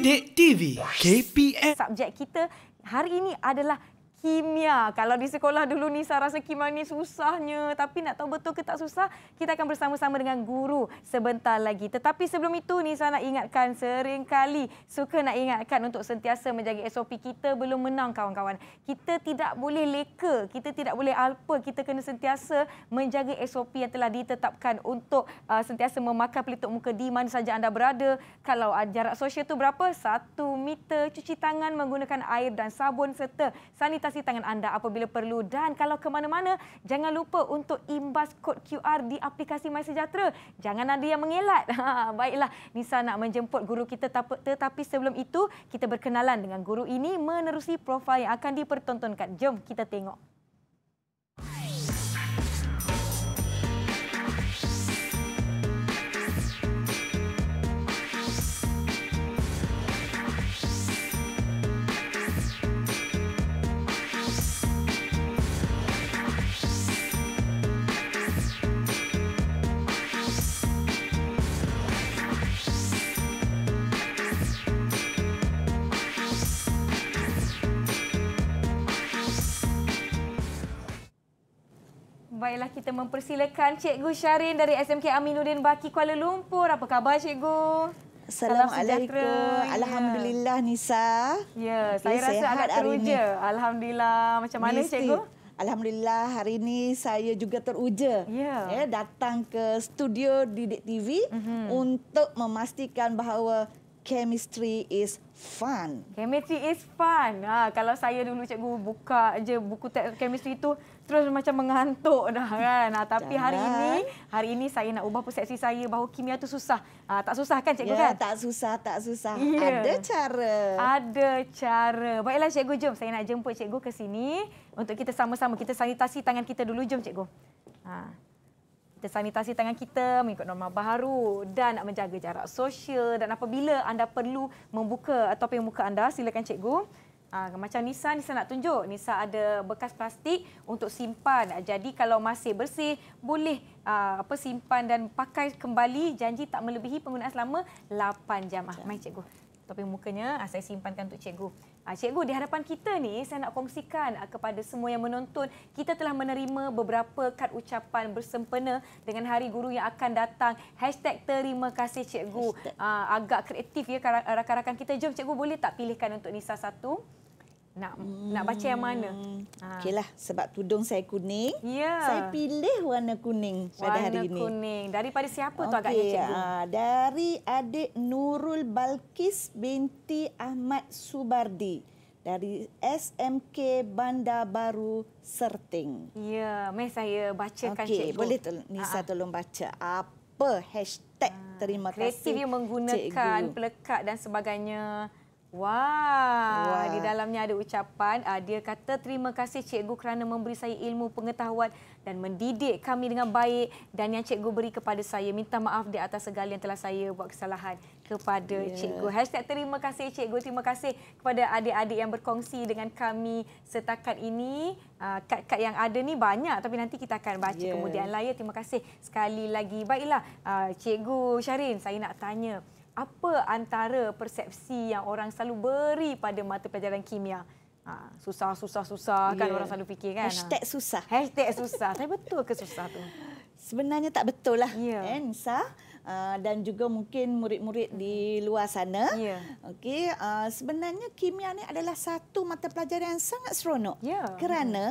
Bidik TV KPM. Subjek kita hari ini adalah kimia. Ya. Kalau di sekolah dulu ni saya rasa kimia ni susahnya. Tapi nak tahu betul ke tak susah, kita akan bersama-sama dengan guru sebentar lagi. Tetapi sebelum itu ni saya nak ingatkan seringkali suka nak ingatkan untuk sentiasa menjaga SOP kita belum menang kawan-kawan. Kita tidak boleh leka, kita tidak boleh alpa, kita kena sentiasa menjaga SOP yang telah ditetapkan untuk uh, sentiasa memakai pelitup muka di mana saja anda berada. Kalau jarak sosial tu berapa? Satu meter cuci tangan menggunakan air dan sabun serta sanitasi sanitasi tangan anda apabila perlu dan kalau ke mana-mana jangan lupa untuk imbas kod QR di aplikasi MySejahtera. Jangan ada yang mengelak. Ha, baiklah, Nisa nak menjemput guru kita tetapi sebelum itu kita berkenalan dengan guru ini menerusi profil yang akan dipertontonkan. Jom kita tengok. Thank Baiklah kita mempersilakan Cikgu Syarin dari SMK Aminuddin Baki Kuala Lumpur. Apa khabar Cikgu? Assalamualaikum. Alhamdulillah Nisa. Ya, saya, saya rasa agak teruja. Alhamdulillah. Macam mana Mesti. Cikgu? Alhamdulillah hari ini saya juga teruja yeah. ya, datang ke studio Didik TV mm -hmm. untuk memastikan bahawa chemistry is fun. Chemistry is fun. Ha, kalau saya dulu cikgu buka je buku teks chemistry itu terus macam mengantuk dah kan. Ha, tapi Jangan. hari lah. ini, hari ini saya nak ubah persepsi saya bahawa kimia tu susah. Ha, tak susah kan cikgu ya, kan? tak susah, tak susah. Ya. Ada cara. Ada cara. Baiklah cikgu jom saya nak jemput cikgu ke sini untuk kita sama-sama kita sanitasi tangan kita dulu jom cikgu. Ha kita sanitasi tangan kita mengikut norma baru dan nak menjaga jarak sosial dan apabila anda perlu membuka atau muka anda silakan cikgu Aa, ha, macam Nisa, Nisa nak tunjuk. Nisa ada bekas plastik untuk simpan. Jadi kalau masih bersih, boleh aa, ha, apa simpan dan pakai kembali. Janji tak melebihi penggunaan selama 8 jam. Ah, mai cikgu. Tapi mukanya ah, saya simpankan untuk cikgu. Ah, cikgu, di hadapan kita ni saya nak kongsikan ah, kepada semua yang menonton. Kita telah menerima beberapa kad ucapan bersempena dengan Hari Guru yang akan datang. Hashtag terima kasih cikgu. Hashtag. Agak kreatif ya rakan-rakan kita. Jom cikgu boleh tak pilihkan untuk Nisa satu? nak hmm. nak baca yang mana. Ha. Okeylah sebab tudung saya kuning. Yeah. Saya pilih warna kuning warna pada hari ini. Warna kuning. Daripada siapa okay. tu agaknya cikgu? Ah, dari adik Nurul Balkis binti Ahmad Subardi dari SMK Bandar Baru Serting. Ya, yeah. saya bacakan okay. cikgu. Okey, boleh tol- Nisa uh tolong baca apa hashtag ah, terima kasih. Kreatif yang menggunakan pelekat dan sebagainya. Wah, Wah, di dalamnya ada ucapan. Uh, dia kata terima kasih cikgu kerana memberi saya ilmu pengetahuan dan mendidik kami dengan baik dan yang cikgu beri kepada saya. Minta maaf di atas segala yang telah saya buat kesalahan kepada yeah. cikgu. Hashtag terima kasih cikgu. Terima kasih kepada adik-adik yang berkongsi dengan kami setakat ini. Ah, kad-kad uh, yang ada ni banyak tapi nanti kita akan baca yeah. kemudian lah ya. Terima kasih sekali lagi. Baiklah, uh, cikgu Syarin saya nak tanya apa antara persepsi yang orang selalu beri pada mata pelajaran kimia? Ha, susah, susah, susah yeah. kan ya. orang selalu fikir kan? Hashtag susah. Hashtag susah. Tapi betul ke susah tu? Sebenarnya tak betul lah. Ya. Yeah. Eh, Nisa. Uh, dan juga mungkin murid-murid di hmm. luar sana. Ya. Yeah. Okey. Uh, sebenarnya kimia ni adalah satu mata pelajaran yang sangat seronok. Ya. Yeah. Kerana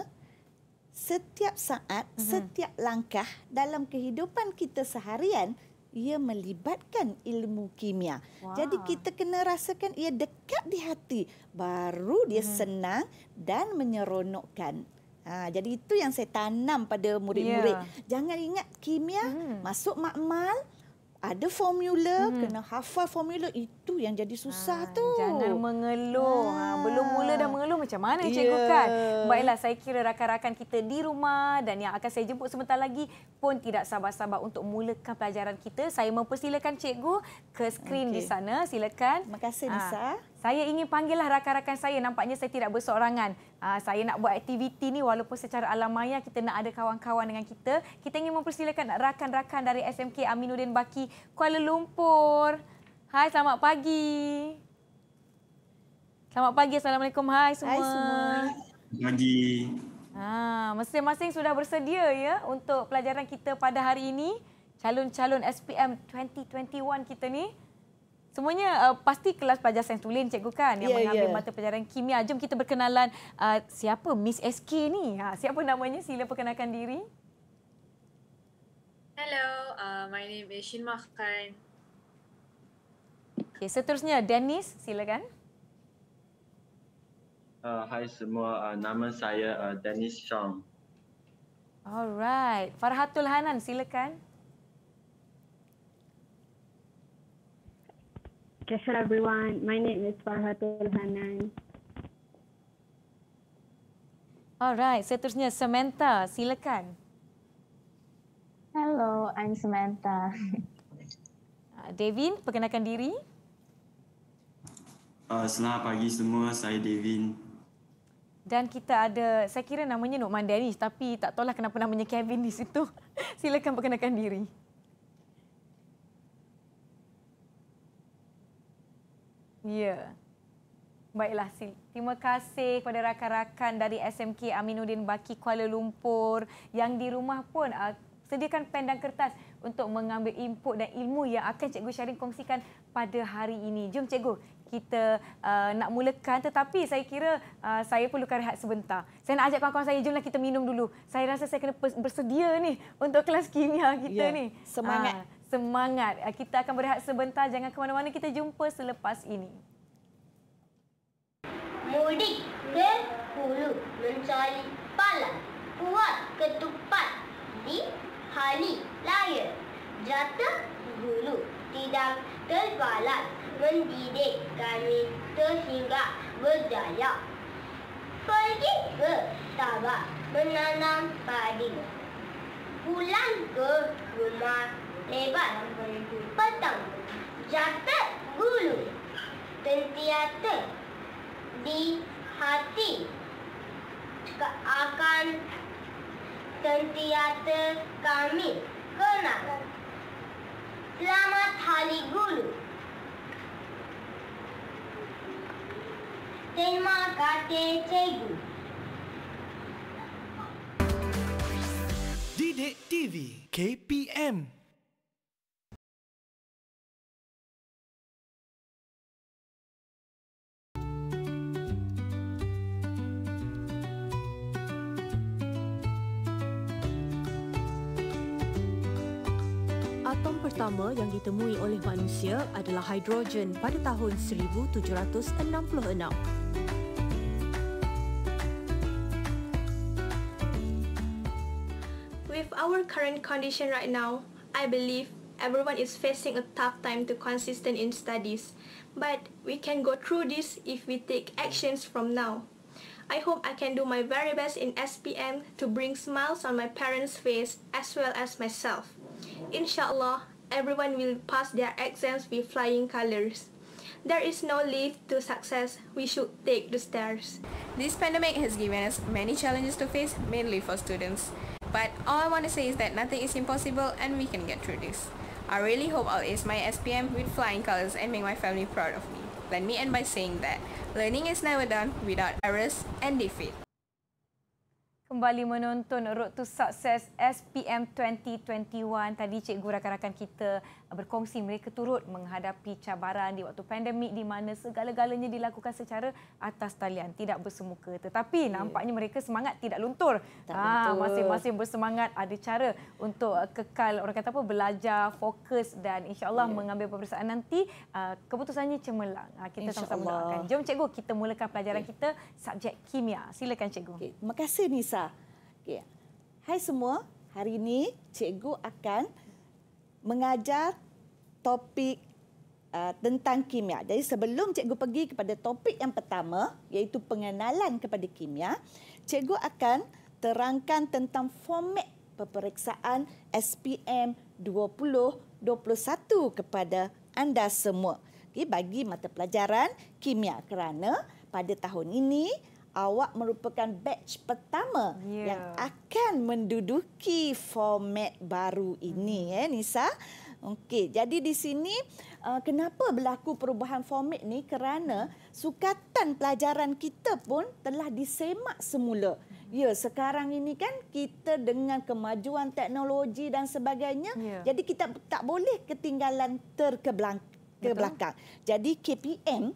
setiap saat, mm-hmm. setiap langkah dalam kehidupan kita seharian, mm ia melibatkan ilmu kimia. Wow. Jadi kita kena rasakan ia dekat di hati baru dia hmm. senang dan menyeronokkan. Ha, jadi itu yang saya tanam pada murid-murid. Yeah. Jangan ingat kimia hmm. masuk makmal, ada formula hmm. kena hafal formula itu yang jadi susah ha, tu jangan mengeluh ha. Ha. belum mula dah mengeluh macam mana yeah. cikgu kan baiklah saya kira rakan-rakan kita di rumah dan yang akan saya jemput sebentar lagi pun tidak sabar-sabar untuk mulakan pelajaran kita saya mempersilakan cikgu ke skrin okay. di sana silakan terima kasih Nisa ha. Saya ingin panggillah rakan-rakan saya. Nampaknya saya tidak bersorangan. Aa, ah, saya nak buat aktiviti ni walaupun secara alam maya kita nak ada kawan-kawan dengan kita. Kita ingin mempersilakan rakan-rakan dari SMK Aminuddin Baki Kuala Lumpur. Hai, selamat pagi. Selamat pagi. Assalamualaikum. Hai semua. Hai semua. Pagi. Aa, ah, masing-masing sudah bersedia ya untuk pelajaran kita pada hari ini. Calon-calon SPM 2021 kita ni. Semuanya uh, pasti kelas pelajar sains tulen cikgu kan yang yeah, ya. mengambil yeah. mata pelajaran kimia. Jom kita berkenalan uh, siapa Miss SK ni. Ha, siapa namanya? Sila perkenalkan diri. Hello, uh, my name is Shin Khan. Okay, seterusnya Dennis, silakan. Uh, hi semua, uh, nama saya uh, Dennis Chong. Alright, Farhatul Hanan, silakan. Kesher, everyone. My name is Farhatul Hanan. Alright, seterusnya Samantha, silakan. Hello, I'm Samantha. Uh, Devin, perkenalkan diri. Uh, selamat pagi semua, saya Devin. Dan kita ada, saya kira namanya Nukman Danish tapi tak tahu lah kenapa namanya Kevin di situ. silakan perkenalkan diri. Ya. Baiklah, Sil. Terima kasih kepada rakan-rakan dari SMK Aminuddin Baki Kuala Lumpur yang di rumah pun uh, sediakan pen dan kertas untuk mengambil input dan ilmu yang akan Cikgu Syarin kongsikan pada hari ini. Jom Cikgu, kita uh, nak mulakan tetapi saya kira uh, saya perlu rehat sebentar. Saya nak ajak kawan-kawan saya, jomlah kita minum dulu. Saya rasa saya kena bersedia ni untuk kelas kimia kita ya, ni. Semangat. Uh, semangat. Eh, kita akan berehat sebentar. Jangan ke mana-mana. Kita jumpa selepas ini. Mudik ke hulu mencari pala. Kuat ketupat di hali layar. Jatuh hulu tidak terbalat. Mendidik kami sehingga berdaya Pergi ke Sabah menanam padi. Pulang ke rumah lebar petang jatuh bulu tentiata di hati Ke akan tentiata kami kenal selamat hari guru terima kasih cikgu Didik TV KPM atom pertama yang ditemui oleh manusia adalah hidrogen pada tahun 1766. With our current condition right now, I believe everyone is facing a tough time to consistent in studies. But we can go through this if we take actions from now. I hope I can do my very best in SPM to bring smiles on my parents' face as well as myself. Inshallah, everyone will pass their exams with flying colors. There is no lift to success. We should take the stairs. This pandemic has given us many challenges to face, mainly for students. But all I want to say is that nothing is impossible and we can get through this. I really hope I'll ace my SPM with flying colors and make my family proud of me. Let me end by saying that learning is never done without errors and defeat. kembali menonton Road to Success SPM 2021. Tadi cikgu rakan-rakan kita berkongsi mereka turut menghadapi cabaran di waktu pandemik di mana segala-galanya dilakukan secara atas talian, tidak bersemuka. Tetapi yeah. nampaknya mereka semangat tidak luntur. Tak ha, masing-masing bersemangat ada cara untuk uh, kekal orang kata apa belajar, fokus dan insya-Allah yeah. mengambil peperiksaan nanti uh, keputusannya cemerlang. Ah, kita sama-sama Allah. doakan. Jom cikgu kita mulakan pelajaran yeah. kita subjek kimia. Silakan cikgu. Okay. Terima kasih Nisa. Nisa. Okay. Hai semua, hari ini cikgu akan mengajar topik uh, tentang kimia. Jadi sebelum cikgu pergi kepada topik yang pertama, iaitu pengenalan kepada kimia, cikgu akan terangkan tentang format peperiksaan SPM 2021 kepada anda semua. Okay, bagi mata pelajaran kimia kerana pada tahun ini awak merupakan batch pertama yeah. yang akan menduduki format baru ini mm. eh Nisa. Okey, jadi di sini uh, kenapa berlaku perubahan format ni kerana sukatan pelajaran kita pun telah disemak semula. Hmm. Ya, sekarang ini kan kita dengan kemajuan teknologi dan sebagainya, yeah. jadi kita tak boleh ketinggalan terkebelakang. Jadi KPM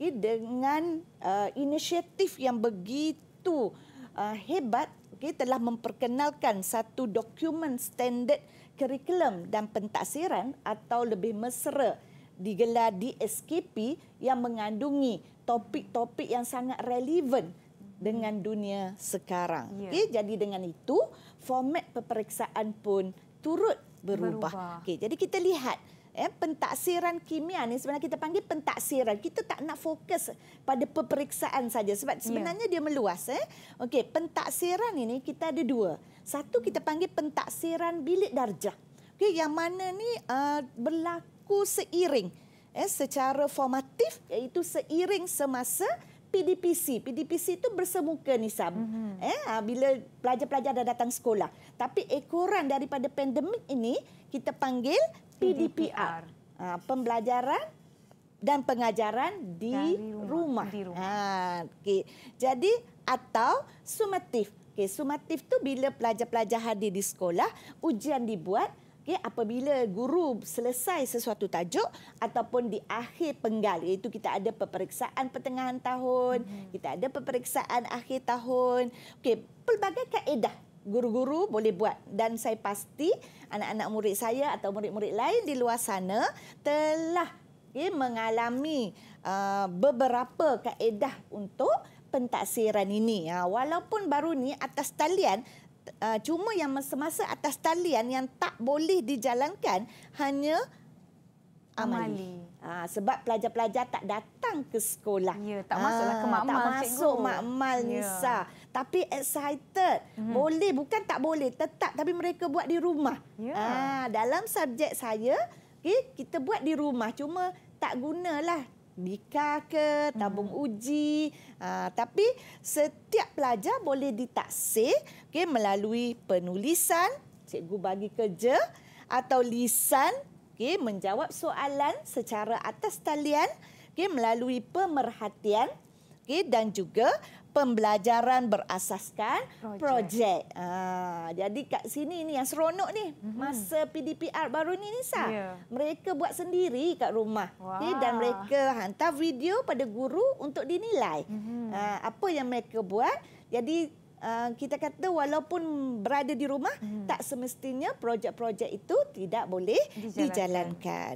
tetapi dengan uh, inisiatif yang begitu uh, hebat okay, telah memperkenalkan satu dokumen standard curriculum dan pentaksiran atau lebih mesra digelar di SKP yang mengandungi topik-topik yang sangat relevan dengan dunia sekarang. Yeah. Okay, jadi dengan itu format peperiksaan pun turut berubah. berubah. Okay, jadi kita lihat ya pentaksiran kimia ni sebenarnya kita panggil pentaksiran kita tak nak fokus pada peperiksaan saja sebab ya. sebenarnya yeah. dia meluas eh okey pentaksiran ini kita ada dua satu kita panggil pentaksiran bilik darjah okey yang mana ni uh, berlaku seiring eh secara formatif iaitu seiring semasa PDPC PDPC itu bersemuka nisab mm-hmm. eh ha, bila pelajar-pelajar dah datang sekolah tapi ekoran daripada pandemik ini kita panggil PDPR. Uh, ah, pembelajaran dan pengajaran di Dari rumah. rumah. Di rumah. Ha, ah, okay. Jadi atau sumatif. Okay, sumatif tu bila pelajar-pelajar hadir di sekolah, ujian dibuat. Okay, apabila guru selesai sesuatu tajuk ataupun di akhir penggal, iaitu kita ada peperiksaan pertengahan tahun, mm-hmm. kita ada peperiksaan akhir tahun. Okey, pelbagai kaedah guru-guru boleh buat dan saya pasti anak-anak murid saya atau murid-murid lain di luar sana telah ya, mengalami uh, beberapa kaedah untuk pentaksiran ini ya walaupun baru ni atas talian uh, cuma yang semasa atas talian yang tak boleh dijalankan hanya amali Ha, sebab pelajar-pelajar tak datang ke sekolah. Ya, tak masuklah ha, ke ah, makmal. Tak masuk makmal, ya. Nisa. Ya tapi excited. Hmm. Boleh bukan tak boleh, tetap tapi mereka buat di rumah. Yeah. Ah, dalam subjek saya, okay, kita buat di rumah cuma tak gunalah nikah ke, tabung hmm. uji. Ah, tapi setiap pelajar boleh ditaksir okay, melalui penulisan, cikgu bagi kerja atau lisan okay, menjawab soalan secara atas talian okay, melalui pemerhatian dan juga pembelajaran berasaskan projek. Ha, jadi kat sini ni yang seronok ni. Mm-hmm. Masa PDPR baru ni Nisa. Yeah. Mereka buat sendiri kat rumah. Wow. Okay, dan mereka hantar video pada guru untuk dinilai. Mm-hmm. Ha, apa yang mereka buat. Jadi uh, kita kata walaupun berada di rumah. Mm. Tak semestinya projek-projek itu tidak boleh dijalankan. dijalankan.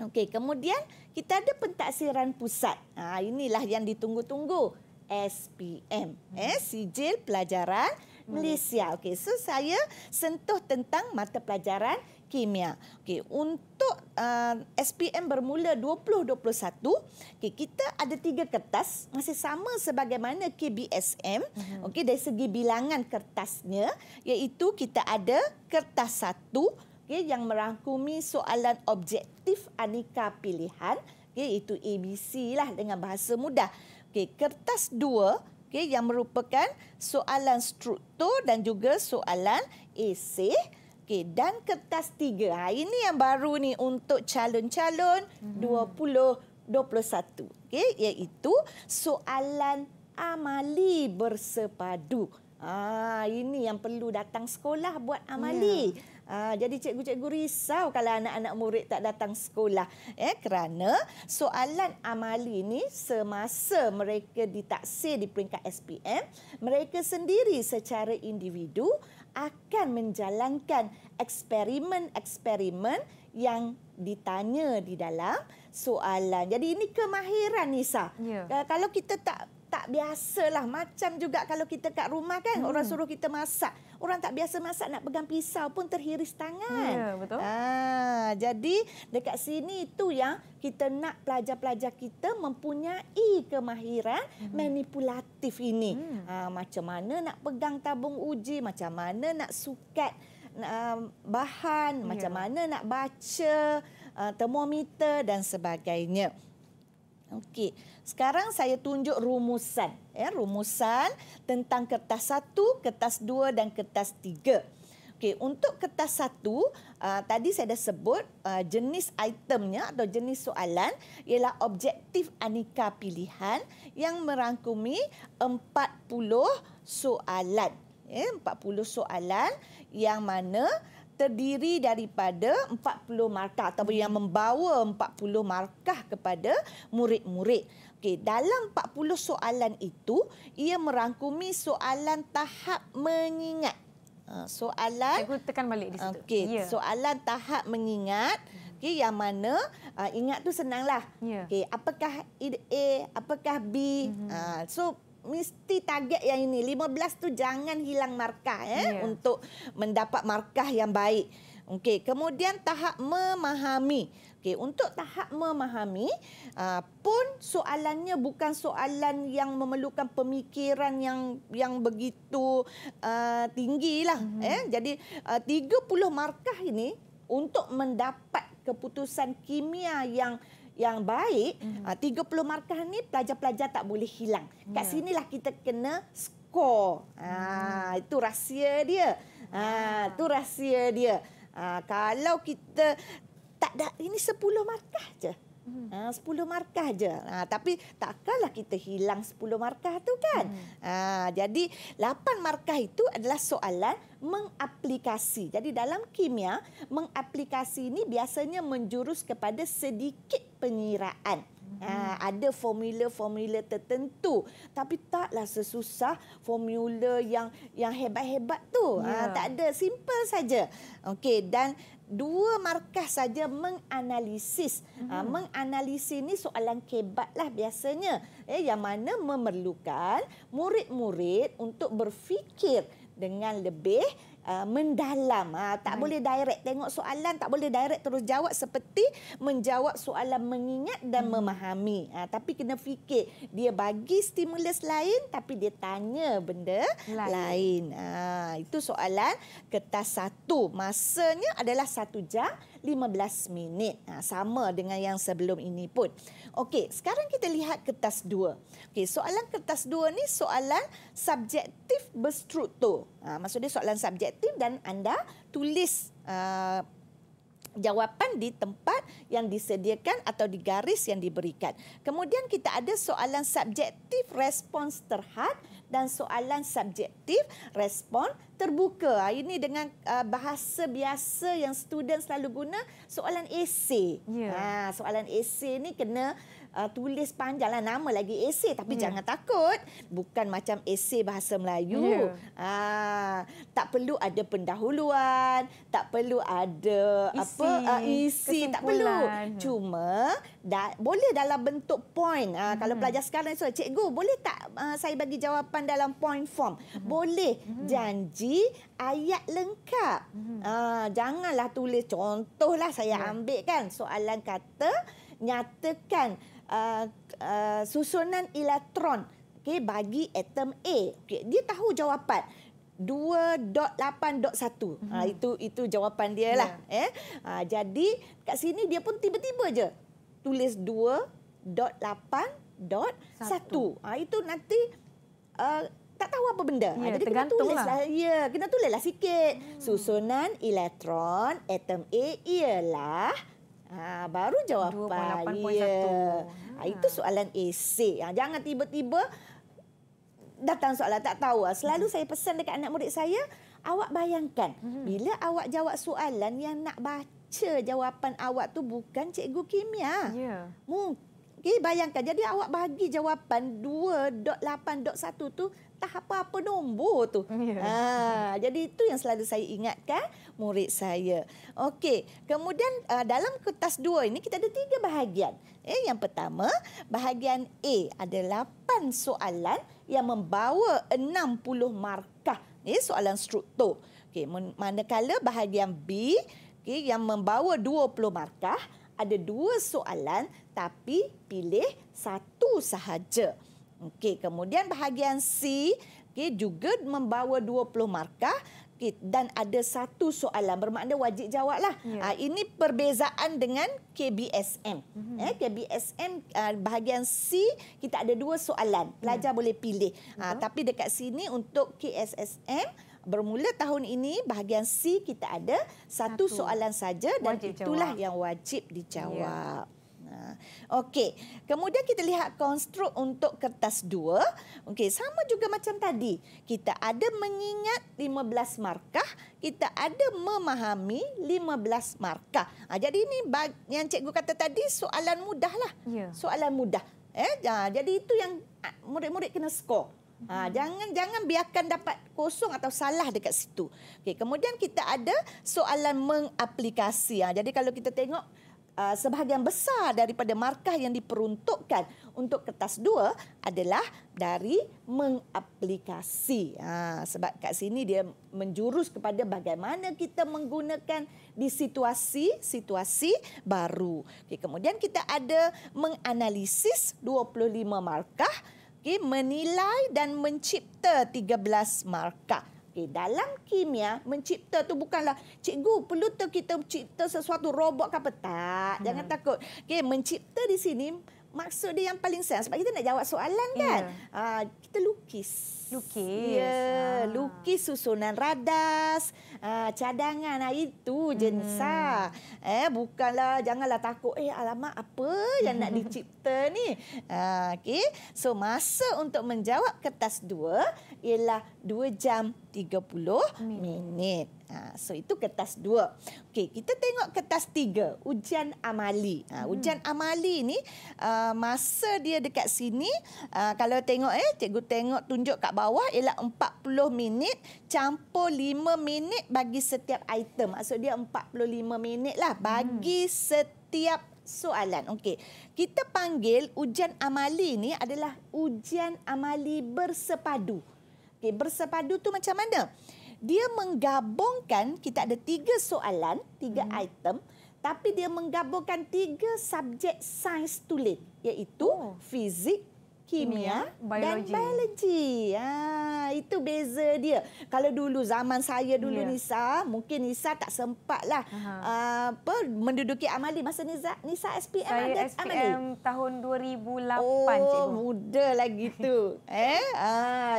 Okey, kemudian kita ada pentaksiran pusat. Ha, inilah yang ditunggu-tunggu. SPM, hmm. eh sijil pelajaran hmm. Malaysia. Okey, so saya sentuh tentang mata pelajaran kimia. Okey, untuk uh, SPM bermula 2021, okey kita ada tiga kertas masih sama sebagaimana KBSM. Uh-huh. Hmm. Okey, dari segi bilangan kertasnya iaitu kita ada kertas satu okay, yang merangkumi soalan objektif aneka pilihan okay, iaitu ABC lah dengan bahasa mudah. Okey, kertas dua okay, yang merupakan soalan struktur dan juga soalan esei. Okey, dan kertas tiga. Ha, ini yang baru ni untuk calon-calon hmm. 2021. Okey, iaitu soalan amali bersepadu. Ah ini yang perlu datang sekolah buat amali. Ya. Ah jadi cikgu-cikgu risau kalau anak-anak murid tak datang sekolah eh kerana soalan amali ni semasa mereka ditaksir di peringkat SPM, mereka sendiri secara individu akan menjalankan eksperimen-eksperimen yang ditanya di dalam soalan. Jadi ini kemahiran Nisa. Ya. Ah, kalau kita tak tak biasa lah macam juga kalau kita kat rumah kan hmm. orang suruh kita masak orang tak biasa masak nak pegang pisau pun terhiris tangan ya betul ah jadi dekat sini itu yang kita nak pelajar-pelajar kita mempunyai kemahiran hmm. manipulatif ini hmm. ah macam mana nak pegang tabung uji macam mana nak sukat uh, bahan ya. macam mana nak baca uh, termometer dan sebagainya Okey, sekarang saya tunjuk rumusan. Ya, rumusan tentang kertas satu, kertas dua dan kertas tiga. Okey, untuk kertas satu, uh, tadi saya dah sebut uh, jenis itemnya atau jenis soalan ialah objektif aneka pilihan yang merangkumi 40 soalan. Ya, 40 soalan yang mana terdiri daripada 40 markah ataupun yang membawa 40 markah kepada murid-murid. Okey, dalam 40 soalan itu, ia merangkumi soalan tahap mengingat. Ha, soalan... Saya tekan balik di situ. Okey, ya. soalan tahap mengingat. Okay, yang mana uh, ingat tu senanglah. Ya. Okey, apakah A, apakah B. Mm-hmm. Uh, so, mesti target yang ini 15 tu jangan hilang markah eh, ya eh, untuk mendapat markah yang baik. Okey, kemudian tahap memahami. Okey, untuk tahap memahami uh, pun soalannya bukan soalan yang memerlukan pemikiran yang yang begitu uh, lah. mm-hmm. eh. Jadi ah, uh, 30 markah ini untuk mendapat keputusan kimia yang yang baik, mm-hmm. 30 ah, markah ni pelajar-pelajar tak boleh hilang. Yeah. Kat ya. sinilah kita kena skor. Mm-hmm. Ha, itu rahsia dia. Ha, ah. Itu rahsia dia. Ha, kalau kita tak ada, ini 10 markah je. Hmm. Ah, markah je. Ha, tapi takkanlah kita hilang sepuluh markah tu kan. Hmm. Ha, jadi lapan markah itu adalah soalan mengaplikasi. Jadi dalam kimia, mengaplikasi ini biasanya menjurus kepada sedikit penyiraan. Ha, ada formula-formula tertentu tapi taklah sesusah formula yang yang hebat-hebat tu. Yeah. Ha ya. tak ada, simple saja. Okay, dan dua markah saja menganalisis. Hmm. menganalisis ini soalan kebat lah biasanya. Eh, yang mana memerlukan murid-murid untuk berfikir dengan lebih uh, mendalam. Ha, tak hmm. boleh direct tengok soalan, tak boleh direct terus jawab seperti menjawab soalan mengingat dan hmm. memahami. Ha, tapi kena fikir, dia bagi stimulus lain tapi dia tanya benda lain. lain. Ha, itu soalan kertas satu. Masanya adalah satu jam 15 minit. Ha, sama dengan yang sebelum ini pun. Okey, sekarang kita lihat kertas dua. Okey, soalan kertas dua ni soalan subjektif berstruktur. Ha, maksudnya soalan subjektif dan anda tulis uh, jawapan di tempat yang disediakan atau di garis yang diberikan. Kemudian kita ada soalan subjektif respons terhad dan soalan subjektif respon terbuka. Ah, ini dengan ah, bahasa biasa yang student selalu guna soalan esei. Yeah. Ya. Ha, soalan esei ni kena uh, tulis panjang lah nama lagi esei tapi hmm. jangan takut bukan macam esei bahasa Melayu yeah. Ya. uh, tak perlu ada pendahuluan tak perlu ada isi. apa uh, isi tak perlu cuma da- boleh dalam bentuk point uh, hmm. kalau pelajar sekarang so cikgu boleh tak uh, saya bagi jawapan dalam point form hmm. boleh hmm. janji ayat lengkap hmm. uh, janganlah tulis contohlah saya yeah. ambil kan soalan kata nyatakan uh, uh, susunan elektron okay, bagi atom A. Okay, dia tahu jawapan. 2.8.1. Uh-huh. Ha, itu itu jawapan dia lah. Yeah. Eh? Ah, jadi kat sini dia pun tiba-tiba je tulis 2.8.1. Ha, ah, itu nanti uh, tak tahu apa benda. Ya, Jadi ah, kita tulis lah. lah. Ya, kita tulis lah sikit. Hmm. Susunan elektron atom A ialah Ha, baru jawapan. 2.8.1. Yeah. Ha. Itu hmm. soalan esek. Ha. Jangan tiba-tiba datang soalan tak tahu. Ha, selalu hmm. saya pesan dekat anak murid saya, awak bayangkan hmm. bila awak jawab soalan yang nak baca jawapan awak tu bukan cikgu kimia. Yeah. Mungkin. Okay, bayangkan. Jadi awak bagi jawapan 2.8.1 tu tak apa-apa nombor tu. Ha, jadi itu yang selalu saya ingatkan murid saya. Okey, kemudian ah, dalam kertas dua ini kita ada tiga bahagian. Eh, yang pertama, bahagian A ada lapan soalan yang membawa 60 markah. Eh, soalan struktur. Okey, manakala bahagian B okay, yang membawa 20 markah ada dua soalan tapi pilih satu sahaja. Okey, kemudian bahagian C okey juga membawa 20 markah okay, dan ada satu soalan bermakna wajib jawablah. Ya. Uh, ini perbezaan dengan KBSM. Mm-hmm. Eh, KBSM uh, ah, bahagian C kita ada dua soalan. Ya. Pelajar ya. boleh pilih. Ya. Uh, tapi dekat sini untuk KSSM Bermula tahun ini bahagian C kita ada satu, satu. soalan saja dan wajib itulah jawab. yang wajib dijawab. Yeah. Ha. Okey, kemudian kita lihat konstruk untuk kertas dua. Okey, sama juga macam tadi. Kita ada mengingat 15 markah. Kita ada memahami 15 markah. Ha, jadi ini yang cikgu kata tadi soalan mudah lah. Yeah. Soalan mudah. Eh, ha, jadi itu yang ah, murid-murid kena skor. Ha, hmm jangan jangan biarkan dapat kosong atau salah dekat situ. Okey, kemudian kita ada soalan mengaplikasi. Ha, jadi kalau kita tengok uh, sebahagian besar daripada markah yang diperuntukkan untuk kertas dua adalah dari mengaplikasi. Ha, sebab kat sini dia menjurus kepada bagaimana kita menggunakan di situasi-situasi baru. Okay, kemudian kita ada menganalisis 25 markah, okay, menilai dan mencipta 13 markah. Eh, dalam kimia, mencipta tu bukanlah cikgu perlu tu kita mencipta sesuatu robot ke apa. Tak, hmm. jangan takut. Okay, mencipta di sini maksud dia yang paling sense. Sebab kita nak jawab soalan kan. Yeah. Ya. Uh, kita lukis lukis. Ya, yeah, lukis susunan radas, uh, cadangan ah, itu jensa. Hmm. Eh bukanlah janganlah takut eh alamak apa yang nak dicipta ni. Uh, okey. So masa untuk menjawab kertas dua ialah dua jam tiga puluh minit. Ha, so itu kertas dua. Okey, kita tengok kertas tiga, ujian amali. Ha, ujian amali ni uh, masa dia dekat sini, uh, kalau tengok eh, cikgu tengok tunjuk kat bawah ialah 40 minit campur 5 minit bagi setiap item. Maksud dia 45 minit lah bagi hmm. setiap soalan. Okey. Kita panggil ujian amali ni adalah ujian amali bersepadu. Okey, bersepadu tu macam mana? Dia menggabungkan kita ada tiga soalan, tiga hmm. item tapi dia menggabungkan tiga subjek sains tulen iaitu oh. fizik, kimia, kimia dan biologi. Ha, ah, itu beza dia. Kalau dulu zaman saya dulu yeah. Nisa, mungkin Nisa tak sempatlah uh, apa menduduki amali masa Nisa Nisa SPM saya ada SPM amali. tahun 2008 oh, cikgu. muda lagi tu. eh, ha,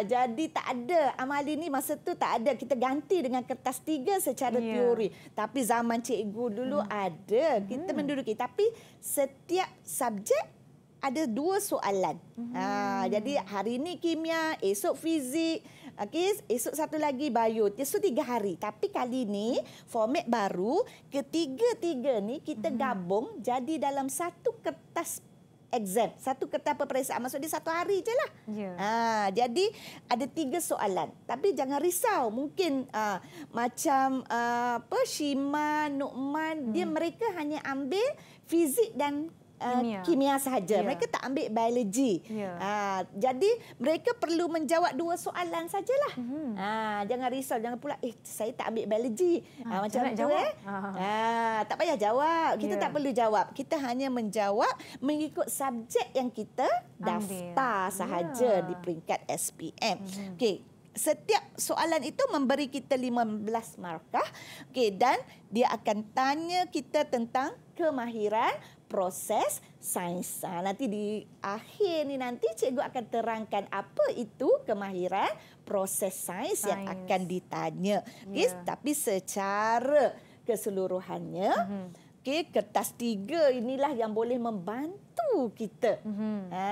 jadi tak ada amali ni masa tu tak ada. Kita ganti dengan kertas tiga secara yeah. teori. Tapi zaman cikgu dulu hmm. ada kita hmm. menduduki tapi setiap subjek ada dua soalan. Hmm. Ha, jadi hari ini kimia, esok fizik, okay, esok satu lagi bio. So tiga hari. Tapi kali ini format baru, ketiga-tiga ni kita hmm. gabung jadi dalam satu kertas exam. Satu kertas peperiksaan. Maksudnya satu hari je lah. Yeah. Ya. Ha, jadi ada tiga soalan. Tapi jangan risau. Mungkin ha, macam ha, apa, Shima, Nukman, hmm. dia mereka hanya ambil fizik dan kimia, uh, kimia sahaja. Yeah. Mereka tak ambil biologi. Yeah. Ya. Uh, jadi mereka perlu menjawab dua soalan sajalah. Mm-hmm. Uh, jangan risau, jangan pula eh saya tak ambil biologi. Ah, uh, macam nak jawab eh? Ah. ah, tak payah jawab. Kita yeah. tak perlu jawab. Kita hanya menjawab mengikut subjek yang kita daftar ambil. Ya. sahaja yeah. di peringkat SPM. Mm-hmm. Okey. Setiap soalan itu memberi kita 15 markah. Okey dan dia akan tanya kita tentang kemahiran proses sains. Ha, nanti di akhir ni nanti cikgu akan terangkan apa itu kemahiran proses sains, sains. yang akan ditanya. Okay, ya. Tapi secara keseluruhannya, mm-hmm. okay, kertas tiga inilah yang boleh membantu kita mm-hmm. ha,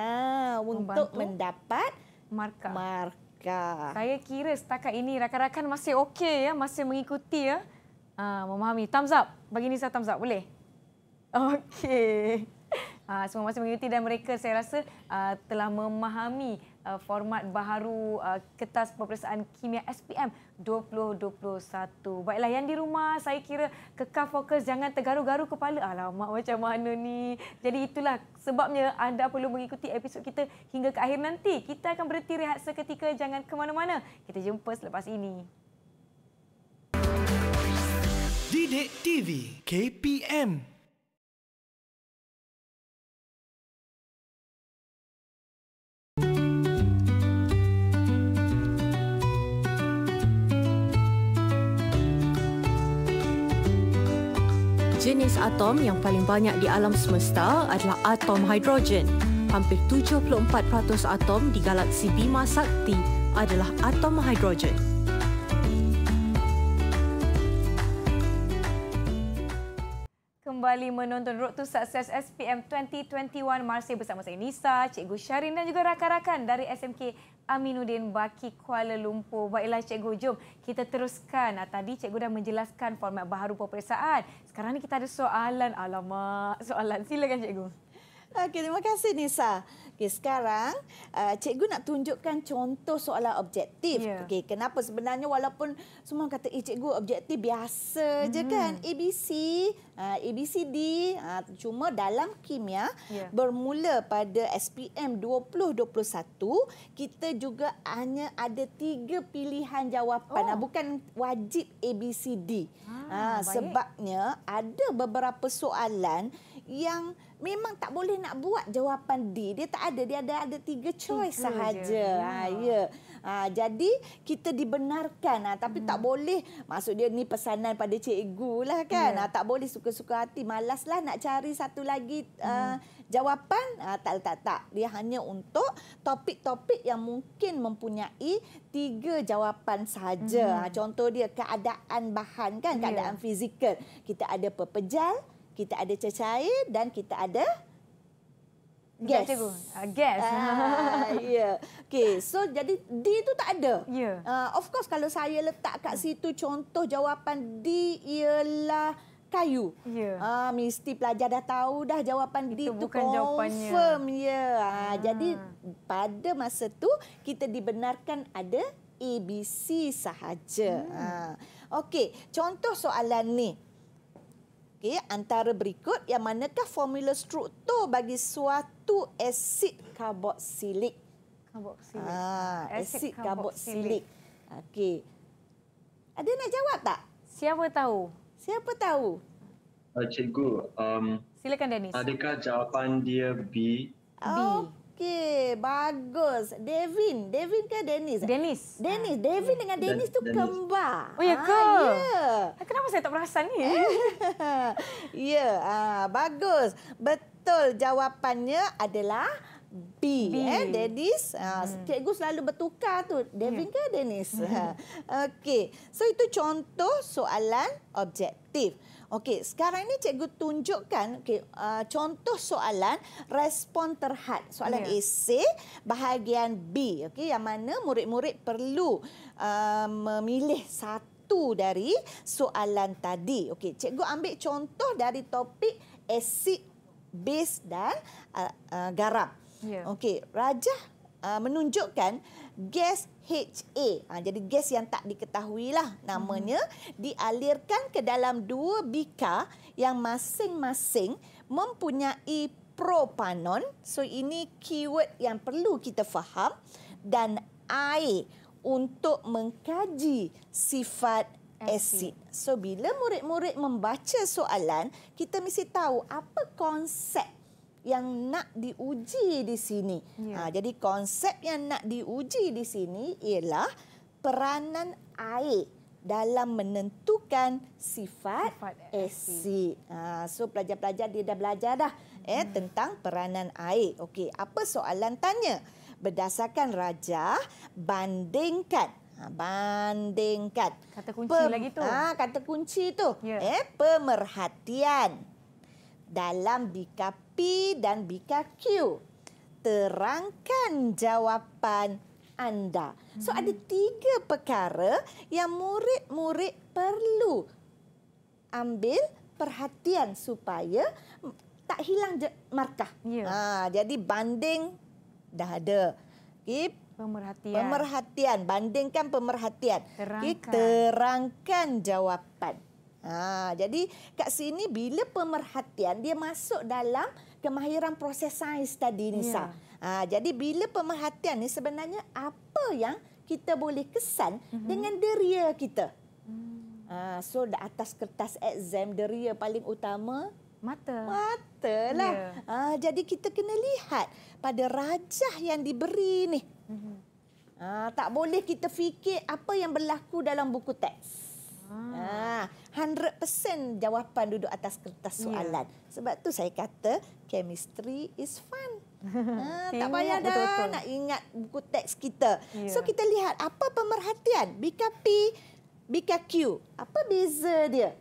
untuk membantu mendapat markah. markah. Saya kira setakat ini rakan-rakan masih okey, ya, masih mengikuti. ya. Uh, memahami. Thumbs up. Bagi Nisa thumbs up. Boleh? Okey. Uh, semua masih mengikuti dan mereka saya rasa uh, telah memahami uh, format baharu uh, kertas peperiksaan kimia SPM 2021. Baiklah yang di rumah saya kira kekal fokus jangan tergaru-garu kepala. Alamak macam mana ni. Jadi itulah sebabnya anda perlu mengikuti episod kita hingga ke akhir nanti. Kita akan berhenti rehat seketika jangan ke mana-mana. Kita jumpa selepas ini. Didik TV KPM jenis atom yang paling banyak di alam semesta adalah atom hidrogen. Hampir 74% atom di galaksi Bima Sakti adalah atom hidrogen. kembali menonton Road to Success SPM 2021 masih bersama saya Nisa, Cikgu Syarin dan juga rakan-rakan dari SMK Aminuddin Baki Kuala Lumpur. Baiklah Cikgu, jom kita teruskan. Ah, tadi Cikgu dah menjelaskan format baru peperiksaan. Sekarang ni kita ada soalan. Alamak, soalan. Silakan Cikgu. Okay, terima kasih Nisa. Okey, sekarang uh, cikgu nak tunjukkan contoh soalan objektif. Yeah. Okey, kenapa sebenarnya walaupun semua kata eh cikgu objektif biasa mm -hmm. je kan? ABC, uh, ABCD, uh, cuma dalam kimia yeah. bermula pada SPM 2021, kita juga hanya ada tiga pilihan jawapan. Oh. Bukan wajib ABCD. Ah, uh, sebabnya ada beberapa soalan Yang memang tak boleh nak buat jawapan D. Dia tak ada. Dia ada ada tiga choice tiga sahaja. Ha, ya. Ha, jadi kita dibenarkan. Ha, tapi hmm. tak boleh. Maksud dia ni pesanan pada cikgu lah kan. Yeah. Ya. Ha, tak boleh suka-suka hati. Malaslah nak cari satu lagi hmm. uh, jawapan. Ha, tak, tak, tak. Dia hanya untuk topik-topik yang mungkin mempunyai tiga jawapan sahaja. Hmm. Ha, contoh dia keadaan bahan kan. Ya. Keadaan yeah. fizikal. Kita ada pepejal kita ada cecair dan kita ada gas. Uh, gas. Ah, Yeah. Okey, so jadi D itu tak ada. Yeah. Ya. Uh, of course kalau saya letak kat situ contoh jawapan D ialah kayu. Yeah. Ya. Uh, mesti pelajar dah tahu dah jawapan Itu D tu bukan confirm ya. Yeah. Ah. jadi pada masa tu kita dibenarkan ada ABC sahaja. Hmm. Uh. Okey, contoh soalan ni. Okey, antara berikut yang manakah formula struktur bagi suatu asid karboksilik? Karboksilik. Ah, asid karboksilik. Okey. Ada nak jawab tak? Siapa tahu? Siapa tahu? Ah, cikgu, um, silakan Dennis. Adakah jawapan dia B? Oh. B. Okey, bagus. Devin, Devin ke Dennis? Dennis. Dennis, ha. Devin dengan Dennis tu kembar. Oh ya ah, ke? Ya. Kenapa saya tak perasan ni? Eh? ya, ha, bagus. Betul jawapannya adalah B, B. eh Dennis. Ha, hmm. cikgu selalu bertukar tu. Devin ya. ke Dennis? Ha. Okey. So itu contoh soalan objektif. Okey, sekarang ini cikgu tunjukkan okay, uh, contoh soalan respon terhad. Soalan yeah. esay bahagian B. Okey, yang mana murid-murid perlu uh, memilih satu dari soalan tadi. Okey, cikgu ambil contoh dari topik asid, base dan uh, uh, garam. Yeah. Okey, Rajah Uh, menunjukkan gas HA. Ha, jadi gas yang tak diketahui lah namanya hmm. dialirkan ke dalam dua bika yang masing-masing mempunyai propanon. So ini keyword yang perlu kita faham dan air untuk mengkaji sifat asid. So bila murid-murid membaca soalan, kita mesti tahu apa konsep yang nak diuji di sini. Ya. Ha, jadi konsep yang nak diuji di sini ialah peranan air dalam menentukan sifat, sifat asid. Ha, so pelajar-pelajar dia dah belajar dah eh hmm. tentang peranan air. Okey, apa soalan tanya? Berdasarkan rajah, bandingkan ah, bandingkan kata kunci Pem, lagi tu ah kata kunci tu yeah. eh pemerhatian dalam bika dan BKQ. Terangkan jawapan anda. So ada hmm. tiga perkara yang murid-murid perlu ambil perhatian supaya tak hilang markah. Yeah. Ha, jadi banding dah ada. Okay. Pemerhatian. Pemerhatian. Bandingkan pemerhatian. Terangkan. Okay. Terangkan jawapan. Ha, jadi kat sini bila pemerhatian dia masuk dalam kemahiran proses sains tadi Nisa. Ya. Ha, jadi bila pemerhatian ni sebenarnya apa yang kita boleh kesan uh-huh. dengan deria kita. Hmm. Ha, so di atas kertas exam deria paling utama mata. Matalah. Ya. Ha, jadi kita kena lihat pada rajah yang diberi ni. Uh-huh. Ha, tak boleh kita fikir apa yang berlaku dalam buku teks. Ah. Ha, 100% jawapan duduk atas kertas ya. soalan. Yeah. Sebab tu saya kata chemistry is fun. Ha, tak payah dah betul-betul. nak ingat buku teks kita. Yeah. So kita lihat apa pemerhatian BKP, BKQ. Apa beza dia?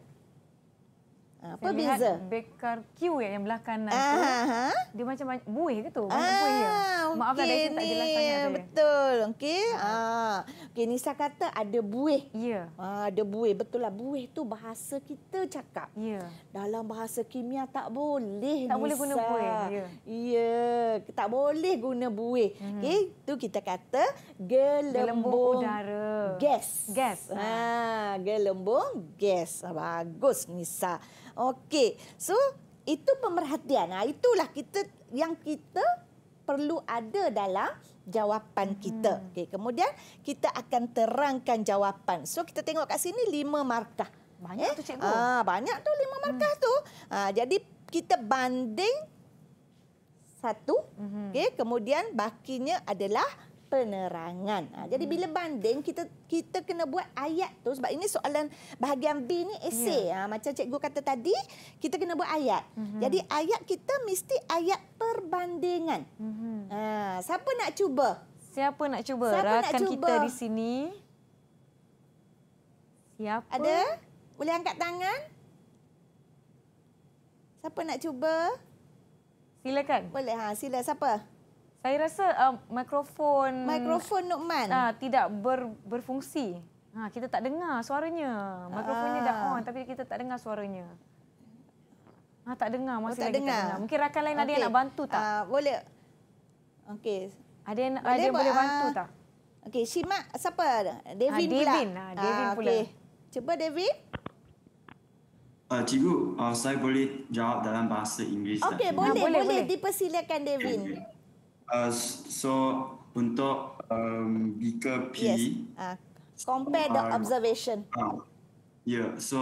Ah, apa saya beza? Bekar Q yang, yang belah kanan Aha. tu. Ah, ha? Dia macam buih ke tu? Ah, buih ya. Maafkan lah, okay, saya tak jelas sangat Betul. Okey. Ah. ah. Okey, Nisa kata ada buih. Ya. Ah, ada buih. Betul lah. Buih tu bahasa kita cakap. Ya. Dalam bahasa kimia tak boleh tak Nisa. Tak boleh guna buih. Ya. ya. Tak boleh guna buih. Hmm. Okey. Itu kita kata gelembung, udara. Gas. Gas. Ah, ha. gelembung gas. Bagus Nisa. Okey. So itu pemerhatian. Ha, itulah kita yang kita perlu ada dalam jawapan kita. Hmm. Okey, kemudian kita akan terangkan jawapan. So kita tengok kat sini lima markah. Banyak eh? tu cikgu. Ah, banyak tu lima markah hmm. tu. Ah, jadi kita banding satu. Hmm. Okey, kemudian bakinya adalah penerangan. Ha, jadi hmm. bila banding kita kita kena buat ayat tu sebab ini soalan bahagian B ni esei. Yeah. Ha, macam cikgu kata tadi, kita kena buat ayat. Mm -hmm. Jadi ayat kita mesti ayat perbandingan. Mm -hmm. ha, siapa nak cuba? Siapa nak cuba? Siapa Rakan nak cuba? kita di sini. Siapa? Ada? Boleh angkat tangan? Siapa nak cuba? Silakan. Boleh ha, sila siapa? Saya rasa uh, mikrofon mikrofon Nukman uh, ah, tidak ber, berfungsi. Ha, kita tak dengar suaranya. Mikrofonnya dah ah. on tapi kita tak dengar suaranya. Ha, tak dengar oh, masih oh, tak lagi dengar. tak dengar. Mungkin rakan lain okay. ada yang nak bantu tak? Uh, boleh. Okey. Ada yang boleh, ada yang boleh bantu uh, tak? Okey, Shima siapa? Devin ha, Devin. pula. Ha, Devin uh, pula. Cuba Devin. Uh, cikgu, uh, saya boleh jawab dalam bahasa Inggeris. Okey, boleh, boleh, boleh, boleh. Dipersilakan, Devin. Okay. Uh, so untuk um, beaker P, yes. uh, compare the um, observation. Uh, ah, yeah, so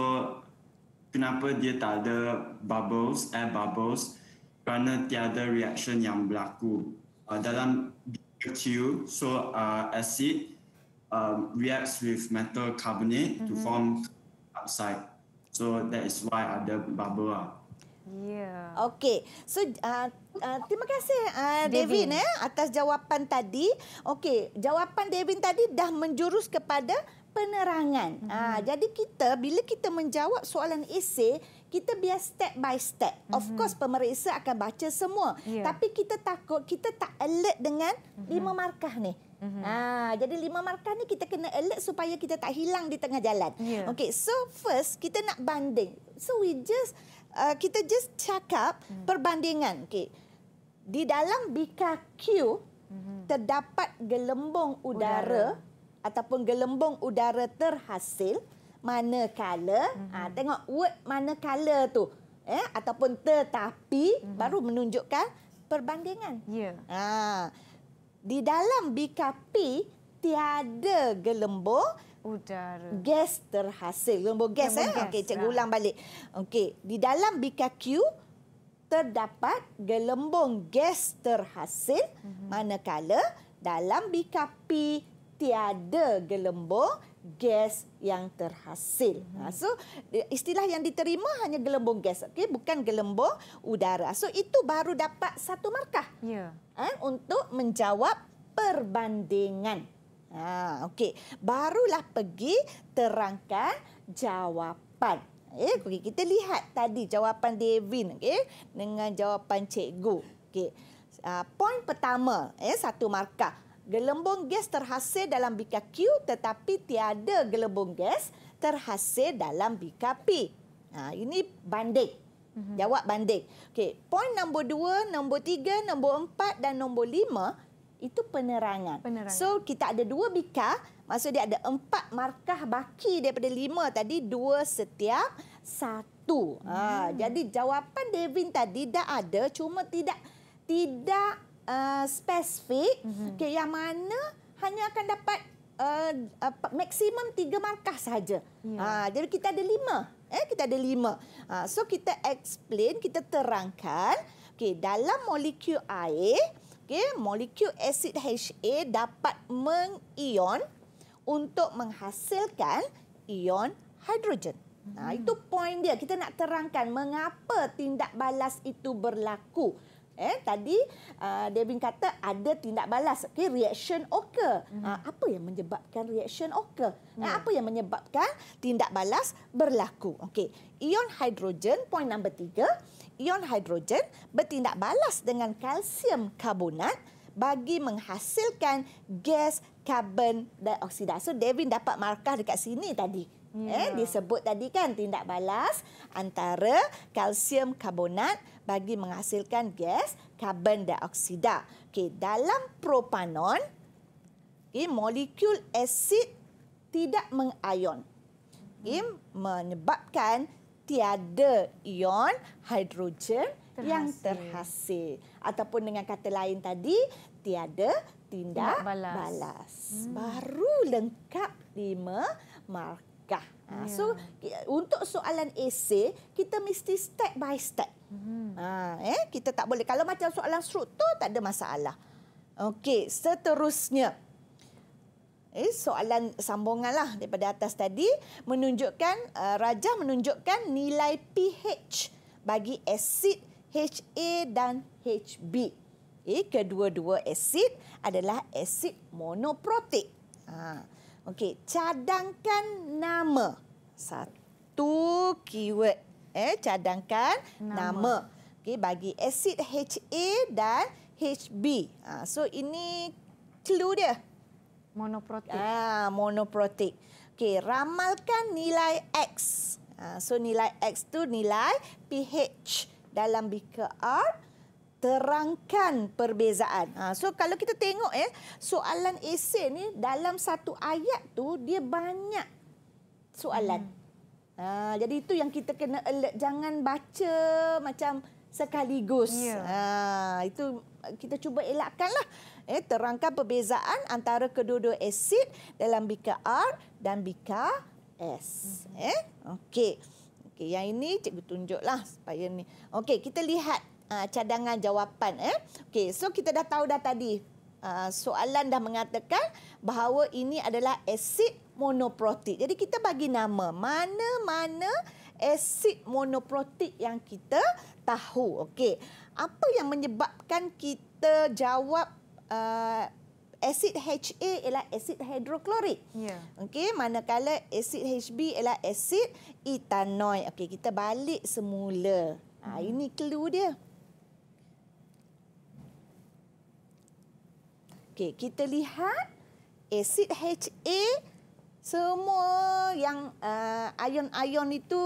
kenapa dia tak ada bubbles, air bubbles? Kerana tiada reaction yang berlaku uh, dalam beaker Q. So uh, acid um, reacts with metal carbonate mm-hmm. to form oxide. So that is why ada bubble. Yeah. Ya. Okay. So uh, Ah, terima kasih uh, ah, Devin. Devin eh atas jawapan tadi. Okey, jawapan Devin tadi dah menjurus kepada penerangan. Mm-hmm. Ha, jadi kita bila kita menjawab soalan esei, kita biar step by step. Mm-hmm. Of mhm. course pemeriksa akan baca semua. Yeah. Tapi kita takut kita tak alert dengan mm-hmm. lima markah ni. Mm-hmm. Ha, jadi lima markah ni kita kena alert supaya kita tak hilang di tengah jalan. Yeah. Okey, so first kita nak banding. So we just uh, kita just cakap mm. perbandingan. Okey di dalam bika Q mhm. terdapat gelembung udara, udara ataupun gelembung udara terhasil manakala mm-hmm. ha, tengok word manakala tu eh ataupun tetapi mm-hmm. baru menunjukkan perbandingan ya yeah. ha, di dalam bika P tiada gelembung udara gas terhasil gelembung gas gelembung eh okey cikgu lah. ulang balik okey di dalam bika Q terdapat gelembung gas terhasil mm-hmm. manakala dalam BKP tiada gelembung gas yang terhasil. Mm-hmm. So istilah yang diterima hanya gelembung gas, okey, bukan gelembung udara. So itu baru dapat satu markah. Ya. Yeah. Ha, untuk menjawab perbandingan. Ha okey, barulah pergi terangkan jawapan. Ya, eh, okay. kita lihat tadi jawapan Devin okay, dengan jawapan cikgu. Okey. Uh, ah, poin pertama, ya, satu markah. Gelembung gas terhasil dalam bika Q tetapi tiada gelembung gas terhasil dalam bika P. Ha, ini banding. Mhm. Jawab banding. Okey, poin nombor dua, nombor tiga, nombor empat dan nombor lima itu penerangan. penerangan. So kita ada dua bika Maksud dia ada empat markah baki daripada lima tadi, dua setiap satu. Ha, hmm. Ha, jadi jawapan Devin tadi dah ada, cuma tidak tidak uh, spesifik hmm. okay, yang mana hanya akan dapat uh, uh, maksimum tiga markah sahaja. Ya. Ha, jadi kita ada lima. Eh, kita ada lima. Ha, so kita explain, kita terangkan. Okay, dalam molekul air, okay, molekul asid HA dapat mengion untuk menghasilkan ion hidrogen. Nah, hmm. itu poin dia. Kita nak terangkan mengapa tindak balas itu berlaku. Eh, tadi uh, Devin kata ada tindak balas, okay, reaction occur. Hmm. Uh, apa yang menyebabkan reaction occur? Hmm. Uh, apa yang menyebabkan tindak balas berlaku? Okay, ion hidrogen, point number tiga, ion hidrogen bertindak balas dengan kalsium karbonat bagi menghasilkan gas Karbon dan oksida. So Devin dapat markah dekat sini tadi. Ya. Eh, disebut tadi kan tindak balas antara kalsium karbonat bagi menghasilkan gas karbon dan oksida. Okey, dalam propanon, okay, eh, molekul asid tidak mengayon. ini eh, hmm. menyebabkan tiada ion hidrogen terhasil. yang terhasil ataupun dengan kata lain tadi tiada tindak balas. balas. Hmm. Baru lengkap lima markah. Ha, yeah. So untuk soalan esay, kita mesti step by step. Hmm. Ha, eh? Kita tak boleh. Kalau macam soalan struktur, tak ada masalah. Okey, seterusnya. Eh, soalan sambungan lah daripada atas tadi. Menunjukkan, uh, Rajah menunjukkan nilai pH bagi asid HA dan HB. Eh, kedua-dua asid adalah asid monoprotik. Ha. Okey, cadangkan nama. Satu keyword. Eh, cadangkan nama. nama. Okey, bagi asid HA dan HB. Ha. so ini clue dia. Monoprotik. Ah, ha, monoprotik. Okey, ramalkan nilai X. Ha, so nilai X tu nilai pH dalam beaker R terangkan perbezaan. Ha, so kalau kita tengok eh soalan esen ni dalam satu ayat tu dia banyak soalan. Hmm. Ha, jadi itu yang kita kena alert jangan baca macam sekaligus. Yeah. Ha, itu kita cuba elakkanlah. Eh terangkan perbezaan antara kedua-dua asid dalam bika R dan bika S. Hmm. Eh okey. Okey yang ini cikgu tunjuklah supaya ni. Okey kita lihat uh, cadangan jawapan eh. okay, so kita dah tahu dah tadi uh, soalan dah mengatakan bahawa ini adalah asid monoprotik. Jadi kita bagi nama mana-mana asid monoprotik yang kita tahu. okay. Apa yang menyebabkan kita jawab uh, ah, asid HA ialah asid hidroklorik. Yeah. Okey, manakala asid HB ialah asid etanoid. Okay, kita balik semula. Ha, ini clue dia. Okey, kita lihat asid HA semua yang uh, ion-ion uh, itu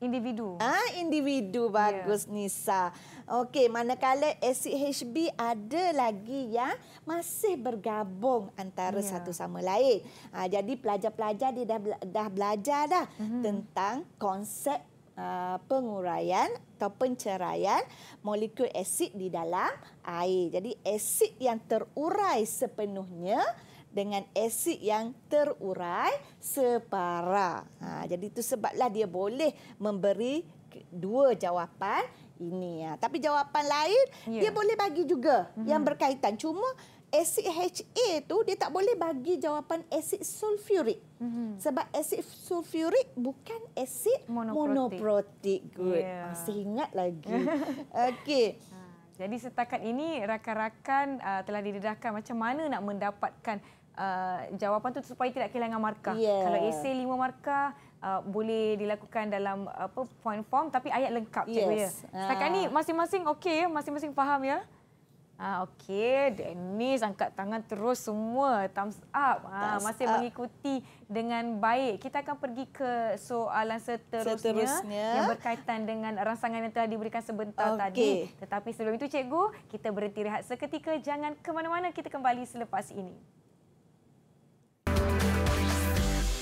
individu. Ah, individu ya. bagus yeah. Nisa. Okey, manakala asid HB ada lagi yang masih bergabung antara yeah. satu sama lain. Ha, jadi pelajar-pelajar dia dah, dah belajar dah mm-hmm. tentang konsep uh, penguraian atau penceraian molekul asid di dalam air. Jadi asid yang terurai sepenuhnya dengan asid yang terurai separa. Ha, jadi itu sebablah dia boleh memberi dua jawapan ini ya. Tapi jawapan lain yeah. dia ya. boleh bagi juga mm-hmm. yang mhm. berkaitan. Cuma asid HA tu dia tak boleh bagi jawapan asid sulfuric. Mm-hmm. Sebab asid sulfuric bukan asid monoprotik. Good. Yeah. Ya. Masih ingat lagi. Okey. Ha, jadi setakat ini rakan-rakan uh, telah didedahkan macam mana nak mendapatkan uh, jawapan tu supaya tidak kehilangan markah. Yeah. Kalau esei 5 markah uh, boleh dilakukan dalam apa point form tapi ayat lengkap yes. cikgu ya. Ah. Setakat ni masing-masing okey ya? masing-masing faham ya. Ah okey, Dennis angkat tangan terus semua thumbs up. Ah, thumbs ah masih up. mengikuti dengan baik. Kita akan pergi ke soalan seterusnya, seterusnya. yang berkaitan dengan rangsangan yang telah diberikan sebentar okay. tadi. Tetapi sebelum itu cikgu, kita berhenti rehat seketika. Jangan ke mana-mana, kita kembali selepas ini.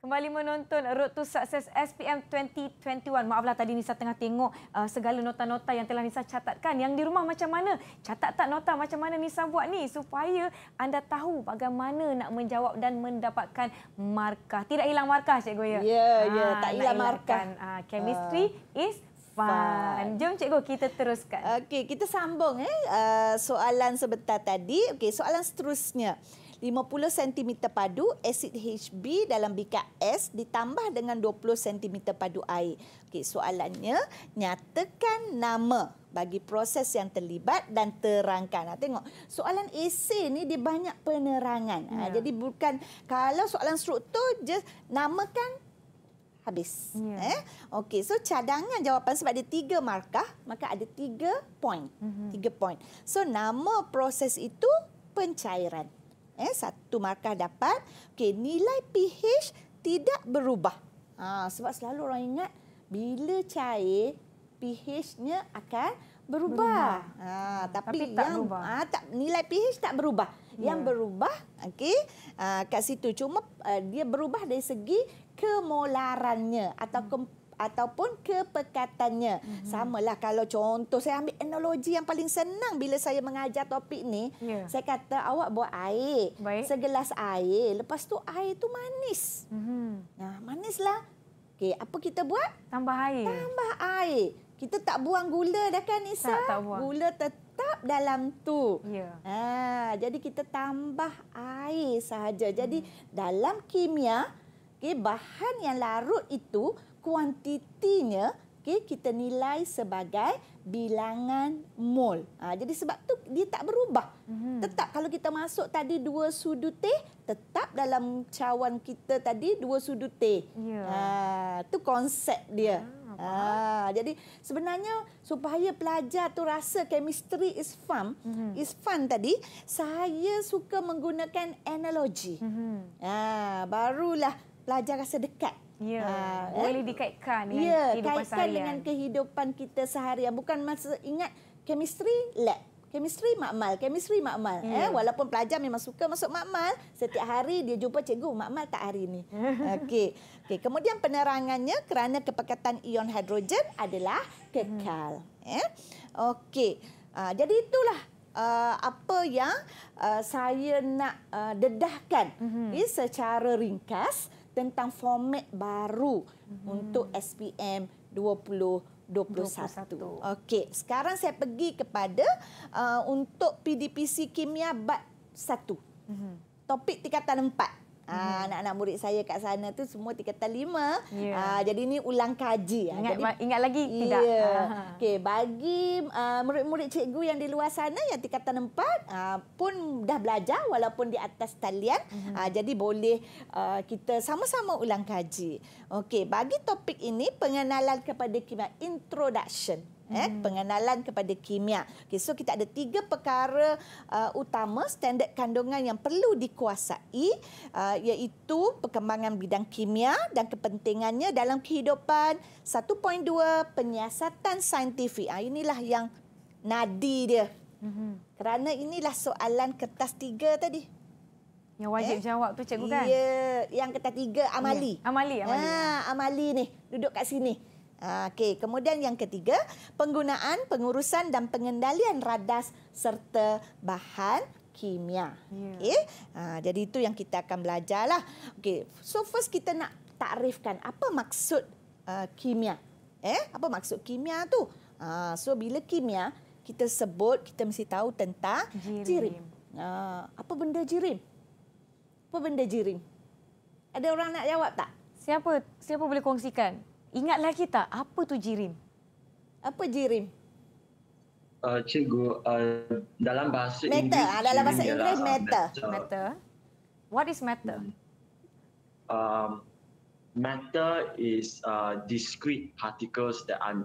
Kembali menonton Road to Success SPM 2021. Maaflah tadi Nisa tengah tengok uh, segala nota-nota yang telah Nisa catatkan. Yang di rumah macam mana? Catat tak nota macam mana Nisa buat ni? Supaya anda tahu bagaimana nak menjawab dan mendapatkan markah. Tidak hilang markah, Cikgu. Ya, ya. ya ha, tak hilang markah. Ha, chemistry uh. is Fun. Jom cikgu kita teruskan. Okey, kita sambung eh uh, soalan sebentar tadi. Okey, soalan seterusnya. 50 cm padu asid HB dalam bikar S ditambah dengan 20 cm padu air. Okey, soalannya nyatakan nama bagi proses yang terlibat dan terangkan. Ha, tengok, soalan esei ni dia banyak penerangan. Ha, ya. Jadi bukan kalau soalan struktur je namakan habis. Ya. Eh? Okey, so cadangan jawapan sebab ada tiga markah, maka ada tiga point. Mm-hmm. Tiga point. So nama proses itu pencairan. Eh, satu markah dapat. Okey, nilai pH tidak berubah. Ha, sebab selalu orang ingat bila cair pH-nya akan berubah. berubah. Ha, tapi, tapi tak yang berubah. Ha, tak nilai pH tak berubah. Ya. Yang berubah, okey, ha, kat situ cuma uh, dia berubah dari segi kemolarannya atau hmm ataupun kepekatannya. Mm-hmm. Samalah kalau contoh saya ambil analogi yang paling senang bila saya mengajar topik ni, yeah. saya kata awak buat air, Baik. segelas air, lepas tu air tu manis. Mm-hmm. Nah, manislah. Okay, apa kita buat? Tambah air. Tambah air. Kita tak buang gula dah kan Nisa? Tak, tak buang. Gula tetap dalam tu. Ya. Ha, jadi kita tambah air sahaja. Jadi hmm. dalam kimia, okay, bahan yang larut itu kuantitinya okay, kita nilai sebagai bilangan mol. Ha, jadi sebab tu dia tak berubah. Mm-hmm. Tetap kalau kita masuk tadi dua sudu teh, tetap dalam cawan kita tadi dua sudu teh. Itu yeah. ha, konsep dia. Ah, ha, jadi sebenarnya supaya pelajar tu rasa chemistry is fun, mm-hmm. is fun tadi, saya suka menggunakan analogi. Mm-hmm. Ah, ha, barulah pelajar rasa dekat Ya, uh, boleh kan? dikaitkan dengan ya, kehidupan seharian. Ya, kaitkan dengan kehidupan kita sehari seharian. Bukan masa ingat chemistry lab. Chemistry makmal, chemistry makmal. Eh? Ya. Eh, walaupun pelajar memang suka masuk makmal, setiap hari dia jumpa cikgu, makmal tak hari ini. Okey. okey. Kemudian penerangannya kerana kepekatan ion hidrogen adalah kekal. Hmm. Eh? Okey. Uh, jadi itulah uh, apa yang uh, saya nak uh, dedahkan uh-huh. secara ringkas tentang format baru hmm. untuk SPM 2021. 21. Okey, sekarang saya pergi kepada uh, untuk PDPC Kimia Bab 1. Mm-hmm. Topik tingkatan 4. mm Ah, hmm. anak-anak murid saya kat sana tu semua tingkatan lima. Ya. Aa, ah, jadi ini ulang kaji. Ah. Ingat, jadi, ingat lagi? Ya. Tidak. Ya. Okay, bagi uh, murid-murid cikgu yang di luar sana yang tingkatan empat uh, pun dah belajar walaupun di atas talian. Mm-hmm. Aa, jadi boleh uh, kita sama-sama ulang kaji. Okay, bagi topik ini pengenalan kepada kimia introduction eh hmm. pengenalan kepada kimia. Okey so kita ada tiga perkara uh, utama standard kandungan yang perlu dikuasai uh, iaitu perkembangan bidang kimia dan kepentingannya dalam kehidupan 1.2 penyiasatan saintifik. Ah uh, inilah yang nadi dia. Mm-hmm. Kerana inilah soalan kertas tiga tadi. Yang wajib eh? jawab tu cikgu kan? Ya, yang kertas tiga amali. Yeah. Amali amali. Ha, amali ni duduk kat sini. Ah, okey, kemudian yang ketiga, penggunaan, pengurusan dan pengendalian radas serta bahan kimia. Yeah. Okey. Ha, jadi itu yang kita akan belajarlah. Okey, so first kita nak takrifkan apa maksud uh, kimia. Eh, apa maksud kimia tu? Ha, so bila kimia kita sebut, kita mesti tahu tentang jirim. jirim. Ha, apa benda jirim? Apa benda jirim? Ada orang nak jawab tak? Siapa siapa boleh kongsikan? Ingat lagi tak apa tu jirim? Apa jirim? Uh, cikgu, uh, dalam bahasa matter. Inggeris... Ah, dalam bahasa Inggeris, matter. matter. What is matter? Hmm. Um, matter is uh, discrete particles that are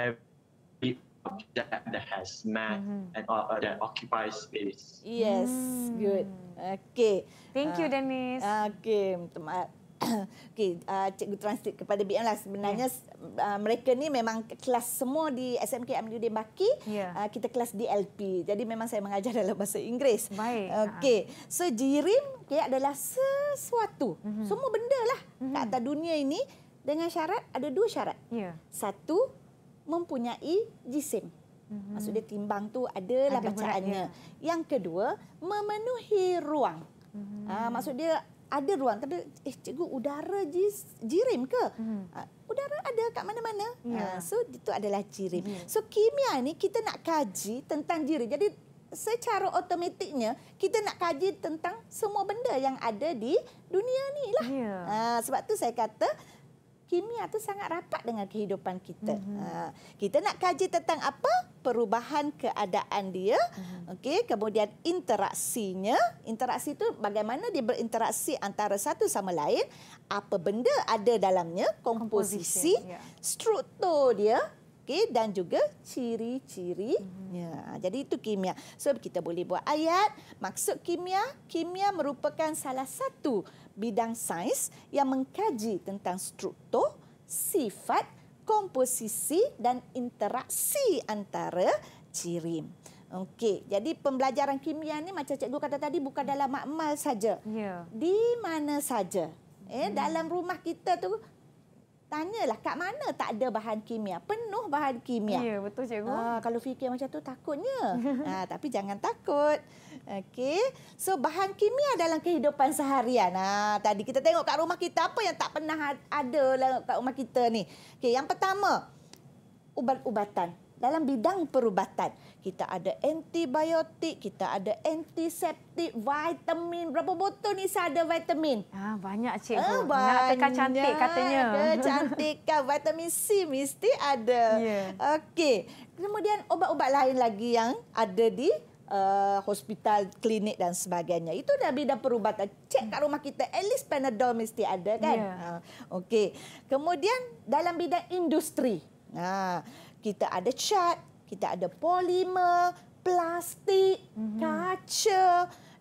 every object that has mass mm-hmm. and uh, uh that occupies space. Yes, mm. good. Okay. Thank uh, you, ah, Dennis. Ah, okay, teman. okay, uh, cikgu translate kepada BM lah sebenarnya yeah. uh, mereka ni memang kelas semua di SMK Amiruddin Baki yeah. uh, kita kelas DLP jadi memang saya mengajar dalam bahasa Inggeris ha. Okay, uh. so jirim okay, adalah sesuatu mm-hmm. semua benda lah mm-hmm. kat dunia ini dengan syarat ada dua syarat yeah. satu mempunyai jisim mm-hmm. maksud dia timbang tu adalah ada bacaannya murat, yang kedua memenuhi ruang mm maksud dia ada ruang tapi eh cikgu udara jirim ke hmm. Ah, udara ada kat mana-mana yeah. Ya. so itu adalah jirim hmm. so kimia ni kita nak kaji tentang jirim jadi secara otomatiknya kita nak kaji tentang semua benda yang ada di dunia ni lah yeah. Ya. sebab tu saya kata kimia tu sangat rapat dengan kehidupan kita. Mm-hmm. kita nak kaji tentang apa? Perubahan keadaan dia. Mm-hmm. Okey, kemudian interaksinya. Interaksi tu bagaimana dia berinteraksi antara satu sama lain? Apa benda ada dalamnya? Komposisi, Komposisi yeah. struktur dia, okey dan juga ciri-cirinya. Mm -hmm. Ya, jadi itu kimia. So kita boleh buat ayat maksud kimia, kimia merupakan salah satu bidang sains yang mengkaji tentang struktur, sifat, komposisi dan interaksi antara ciri. Okey, jadi pembelajaran kimia ni macam cikgu kata tadi bukan dalam makmal saja. Ya. Yeah. Di mana saja. Eh, hmm. dalam rumah kita tu tanyalah kat mana tak ada bahan kimia penuh bahan kimia ya betul cikgu ha, kalau fikir macam tu takutnya ha, tapi jangan takut Okay, so bahan kimia dalam kehidupan seharian ha tadi kita tengok kat rumah kita apa yang tak pernah ada lah kat rumah kita ni Okay, yang pertama ubat-ubatan dalam bidang perubatan. Kita ada antibiotik, kita ada antiseptik, vitamin. Berapa botol ni saya ada vitamin? Ah, banyak cik. Ah, banyak. Nak cantik katanya. Kecantikan. vitamin C mesti ada. Yeah. Okey. Kemudian obat-obat lain lagi yang ada di Uh, hospital, klinik dan sebagainya. Itu dah bidang perubatan. Cek kat rumah kita, at least Panadol mesti ada kan? Yeah. Ya. Okey. Kemudian dalam bidang industri. Nah, kita ada cat, kita ada polimer, plastik, mm-hmm. kaca,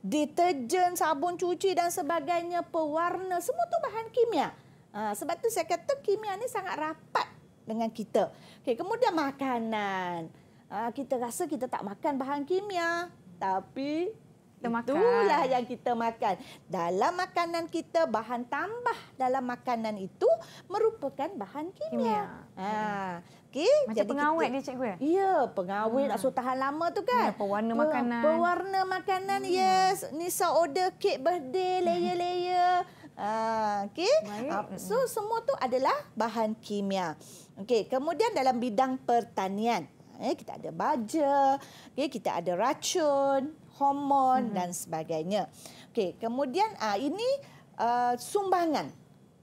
deterjen, sabun cuci dan sebagainya, pewarna, semua tu bahan kimia. Ha, sebab tu saya kata kimia ni sangat rapat dengan kita. Okay, kemudian makanan. Ha, kita rasa kita tak makan bahan kimia, tapi itulah yang kita makan. Dalam makanan kita, bahan tambah dalam makanan itu merupakan bahan kimia. kimia. Ha, okey macam Jadi pengawet kita, dia cikgu eh ya pengawet hmm. nak tahan lama tu kan ya, pewarna Pe- makanan pewarna makanan hmm. yes nisa order kek birthday hmm. layer-layer Ah, okay. Baik. Ah, hmm. So semua tu adalah bahan kimia. Okay. Kemudian dalam bidang pertanian, eh, kita ada baja, okay, kita ada racun, hormon hmm. dan sebagainya. Okay. Kemudian ah, ini uh, sumbangan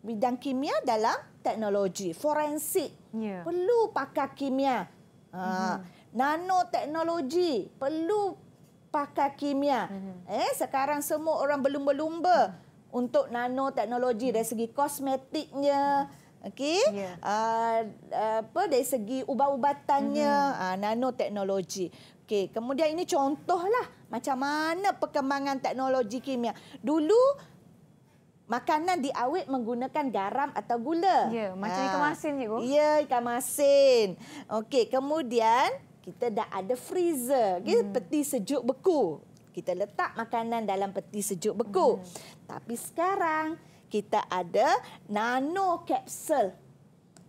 bidang kimia dalam teknologi forensik yeah. perlu pakai kimia mm-hmm. Ah, nanoteknologi perlu pakai kimia mm-hmm. eh sekarang semua orang belum berlumba mm. untuk nanoteknologi mm. dari segi kosmetiknya okay? yeah. Ya. uh, apa dari segi ubat-ubatannya mm-hmm. uh, ah, nanoteknologi Okay kemudian ini contohlah macam mana perkembangan teknologi kimia dulu makanan diawet menggunakan garam atau gula. Ya, macam ha. ikan masin cikgu. Ya, ikan masin. Okey, kemudian kita dah ada freezer. Okay, hmm. Peti sejuk beku. Kita letak makanan dalam peti sejuk beku. Hmm. Tapi sekarang kita ada nano kapsul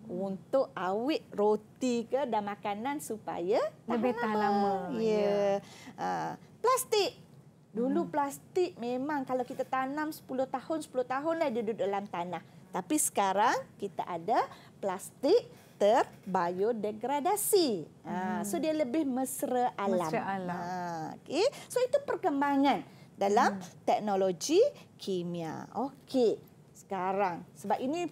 untuk awet roti ke dan makanan supaya tahan lebih tahan lama. lama. Ya. Yeah. Ya. Yeah. Uh, plastik Dulu hmm. plastik memang kalau kita tanam 10 tahun, 10 tahun dah dia duduk dalam tanah. Tapi sekarang kita ada plastik terbiodegradasi. Ha, hmm. Ha, so dia lebih mesra alam. Mesra ha, alam. Ha, okay. So itu perkembangan dalam hmm. teknologi kimia. Okey, sekarang. Sebab ini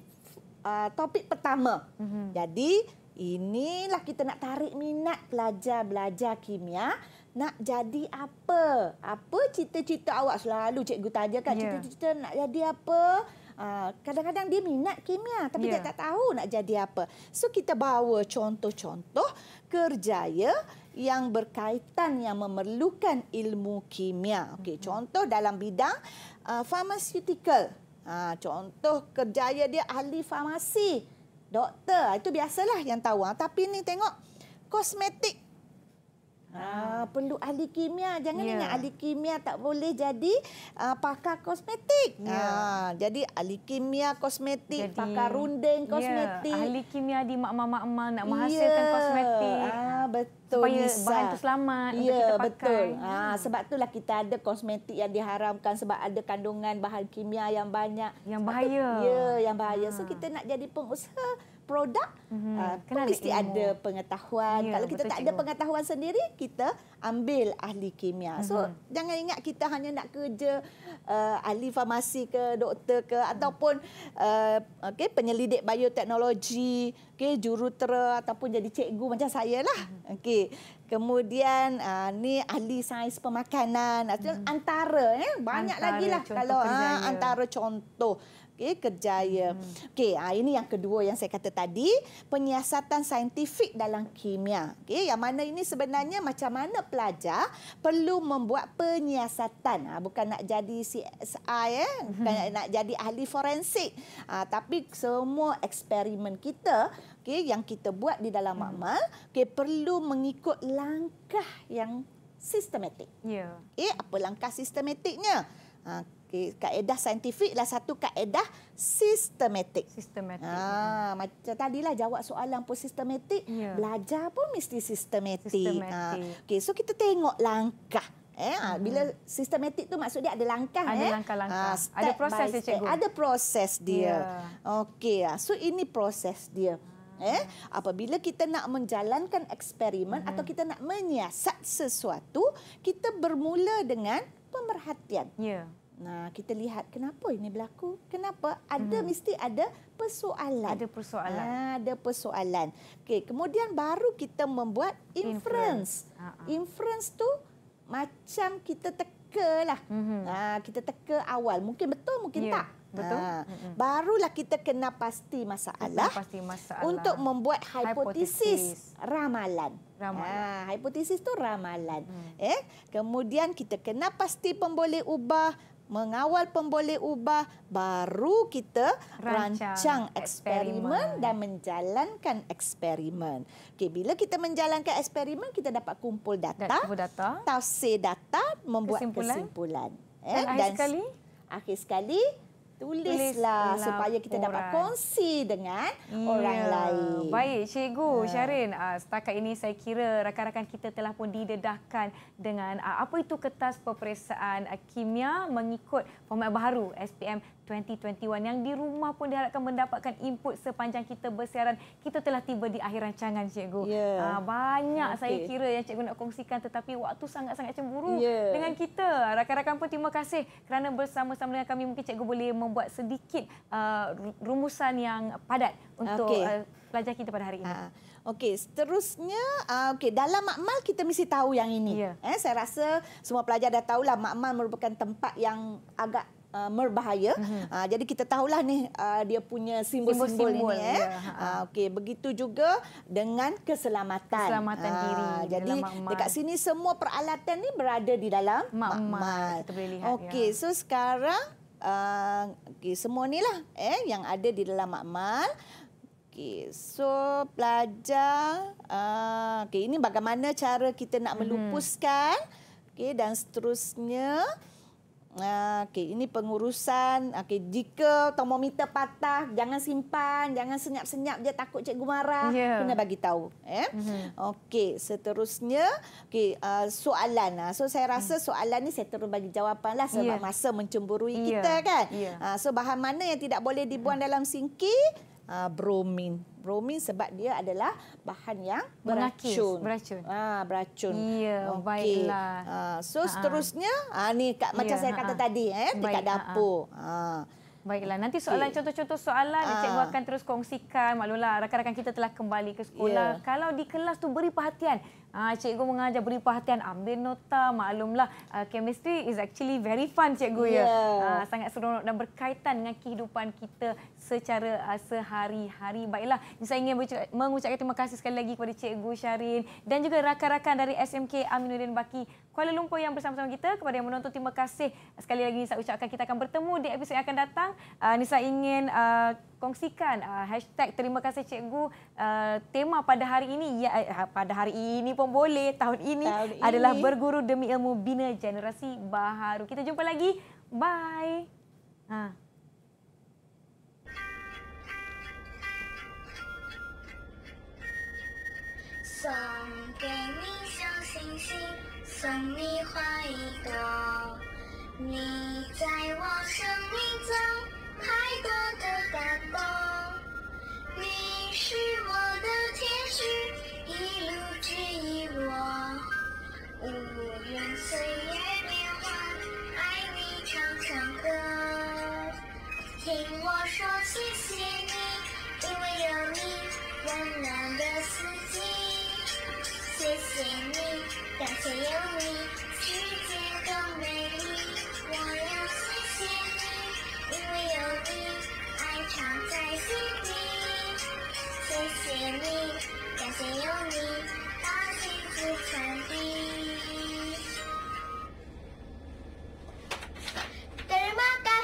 uh, topik pertama. Hmm. Jadi inilah kita nak tarik minat pelajar-belajar kimia nak jadi apa? Apa cita-cita awak? Selalu cikgu tanya kan, yeah. cita-cita nak jadi apa? Ah, kadang-kadang dia minat kimia tapi yeah. dia ya. tak tahu nak jadi apa. So kita bawa contoh-contoh kerjaya yang berkaitan yang memerlukan ilmu kimia. okay contoh dalam bidang uh, pharmaceutical. Ha, contoh kerjaya dia ahli farmasi, doktor. Itu biasalah yang tahu. Tapi ni tengok kosmetik Ah, ah, perlu ahli kimia. Jangan yeah. ingat ahli kimia tak boleh jadi uh, pakar kosmetik. Yeah. Ah, jadi ahli kimia kosmetik, jadi, pakar runding ya, kosmetik. Yeah. Ahli kimia di mak-mak-mak nak ya. menghasilkan yeah. kosmetik. Ah, betul. Supaya Lisa. bahan itu selamat yeah, untuk ya, kita pakai. Hmm. Ah, yeah. Sebab itulah kita ada kosmetik yang diharamkan sebab ada kandungan bahan kimia yang banyak. Yang bahaya. Ya, yeah, yang bahaya. Ah. So kita nak jadi pengusaha produk mm-hmm. uh, mesti ada pengetahuan yeah, kalau kita tak cikgu. ada pengetahuan sendiri kita ambil ahli kimia mm-hmm. so mhm. jangan ingat kita hanya nak kerja uh, ahli farmasi ke doktor ke mm. ataupun uh, okey penyelidik bioteknologi okay jurutera ataupun jadi cikgu macam saya lah mm-hmm. okey kemudian uh, ni ahli sains pemakanan mm-hmm. antara eh banyak lagi lah kalau uh, antara contoh okay, kerjaya. Hmm. Okey, ha, ini yang kedua yang saya kata tadi, penyiasatan saintifik dalam kimia. Okey, yang mana ini sebenarnya macam mana pelajar perlu membuat penyiasatan. Ha, bukan nak jadi CSI, eh? bukan hmm. nak jadi ahli forensik. Ha, tapi semua eksperimen kita okay, yang kita buat di dalam hmm. makmal okay, perlu mengikut langkah yang sistematik. Yeah. Okay, apa langkah sistematiknya? Ha, Okay. Kaedah saintifik lah satu kaedah sistematik. Sistematik. Ha, ah, mm. macam tadi lah jawab soalan pun sistematik. Yeah. Belajar pun mesti sistematik. sistematik. Ha. Ah, okay, so kita tengok langkah. Eh, hmm. Bila sistematik tu maksud dia ada langkah. Ada eh. langkah-langkah. Ha, ada proses dia cikgu. Ada proses dia. Yeah. Ya. Okay, so ini proses dia. Eh, apabila kita nak menjalankan eksperimen hmm. atau kita nak menyiasat sesuatu, kita bermula dengan pemerhatian. Yeah. Nah, kita lihat kenapa ini berlaku? Kenapa? Ada hmm. mesti ada persoalan. Ada persoalan. Ha, ada persoalan. Okey, kemudian baru kita membuat inference. Inference, ah, ah. inference tu macam kita tekalah. Hmm. Ha, kita teka awal. Mungkin betul, mungkin yeah. tak. Betul. Ha, barulah kita kena pasti masalah. pasti masalah. Untuk membuat hipotesis, hipotesis. ramalan. Ramalan. Ha, hipotesis tu ramalan. Hmm. Eh, kemudian kita kena pasti pemboleh ubah mengawal pemboleh ubah baru kita rancang, rancang eksperimen dan menjalankan eksperimen. Okey bila kita menjalankan eksperimen kita dapat kumpul data, data. tafsir data, membuat kesimpulan. kesimpulan. Eh, dan akhir sekali akhir sekali tulislah, tulislah supaya kita orang. dapat kongsi dengan yeah. orang lain. Baik, Cikgu uh. Syarin, ah, setakat ini saya kira rakan-rakan kita telah pun didedahkan dengan ah, apa itu kertas peperiksaan kimia mengikut format baru SPM 2021 yang di rumah pun diharapkan mendapatkan input sepanjang kita bersiaran. Kita telah tiba di akhir rancangan cikgu. Yeah. Ya. banyak okay. saya kira yang cikgu nak kongsikan tetapi waktu sangat-sangat cemburu yeah. dengan kita. Rakan-rakan pun terima kasih kerana bersama-sama dengan kami mungkin cikgu boleh membuat sedikit uh, rumusan yang padat untuk okay. uh, ah, pelajar kita pada hari ini. Ha. Okey, seterusnya uh, okey dalam makmal kita mesti tahu yang ini. Yeah. Eh saya rasa semua pelajar dah tahulah makmal merupakan tempat yang agak Uh, merbahaya. Mm-hmm. Uh, jadi kita tahulah ni uh, dia punya simbol-simbol ini. Eh. Ya. Uh, ha. Okey, begitu juga dengan keselamatan. Keselamatan uh, diri. Jadi dekat sini semua peralatan ni berada di dalam makmal. Ya. Okey, ya. so sekarang uh, okay, semua ni lah eh, yang ada di dalam makmal. Okey, so pelajar, uh, okay, ini bagaimana cara kita nak mhm. melupuskan. Mm-hmm. Okey, dan seterusnya. Ah, okay, ini pengurusan. Okay, jika termometer patah, jangan simpan, jangan senyap-senyap dia takut cikgu marah. Yeah. Kena bagi tahu. Eh? Mm -hmm. Okey, seterusnya, okay, uh, ah, soalan. Lah. So saya rasa mm. soalan ni saya terus bagi jawapan lah sebab yeah. masa mencemburui yeah. kita kan. Yeah. Ya. Uh, so bahan mana yang tidak boleh dibuang mm. dalam singki? Uh, ah, bromin bromin sebab dia adalah bahan yang Mengakis, beracun. Beracun. Ha, beracun. Ya, okay. baiklah. Ha, so ha. ha. seterusnya, ha, ni ya, macam ha. saya kata ha. tadi, eh, dekat ha, dapur. Ha. Baiklah, nanti soalan okay. contoh-contoh soalan ha. cikgu akan terus kongsikan. Maklumlah, rakan-rakan kita telah kembali ke sekolah. Ya. Kalau di kelas tu beri perhatian, Ah, ha, cikgu mengajar beri perhatian, ambil nota, maklumlah uh, chemistry is actually very fun cikgu yeah. ya. Uh, sangat seronok dan berkaitan dengan kehidupan kita secara uh, sehari-hari. Baiklah, saya ingin mengucapkan terima kasih sekali lagi kepada cikgu Syarin dan juga rakan-rakan dari SMK Aminuddin Baki Kuala Lumpur yang bersama-sama kita kepada yang menonton terima kasih sekali lagi saya ucapkan kita akan bertemu di episod yang akan datang. Uh, Nisa ingin uh, kongsikan uh, hashtag terima kasih cikgu uh, tema pada hari ini ya uh, pada hari ini pun boleh tahun ini tahun adalah ini. berguru demi ilmu bina generasi baharu kita jumpa lagi bye ha 送给你小星星，送你花一朵，你在我生命中。太多的感动，你是我的天使，一路指引我。无论岁月变幻，爱你唱唱歌，听我说谢谢你，因为有你温暖的四季。谢谢你，感谢有你，世界更美丽。多谢老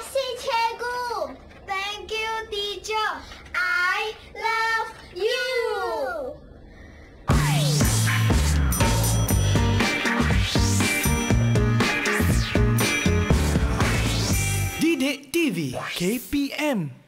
师教诲，Thank you teacher. I love you. d j d TV KPM。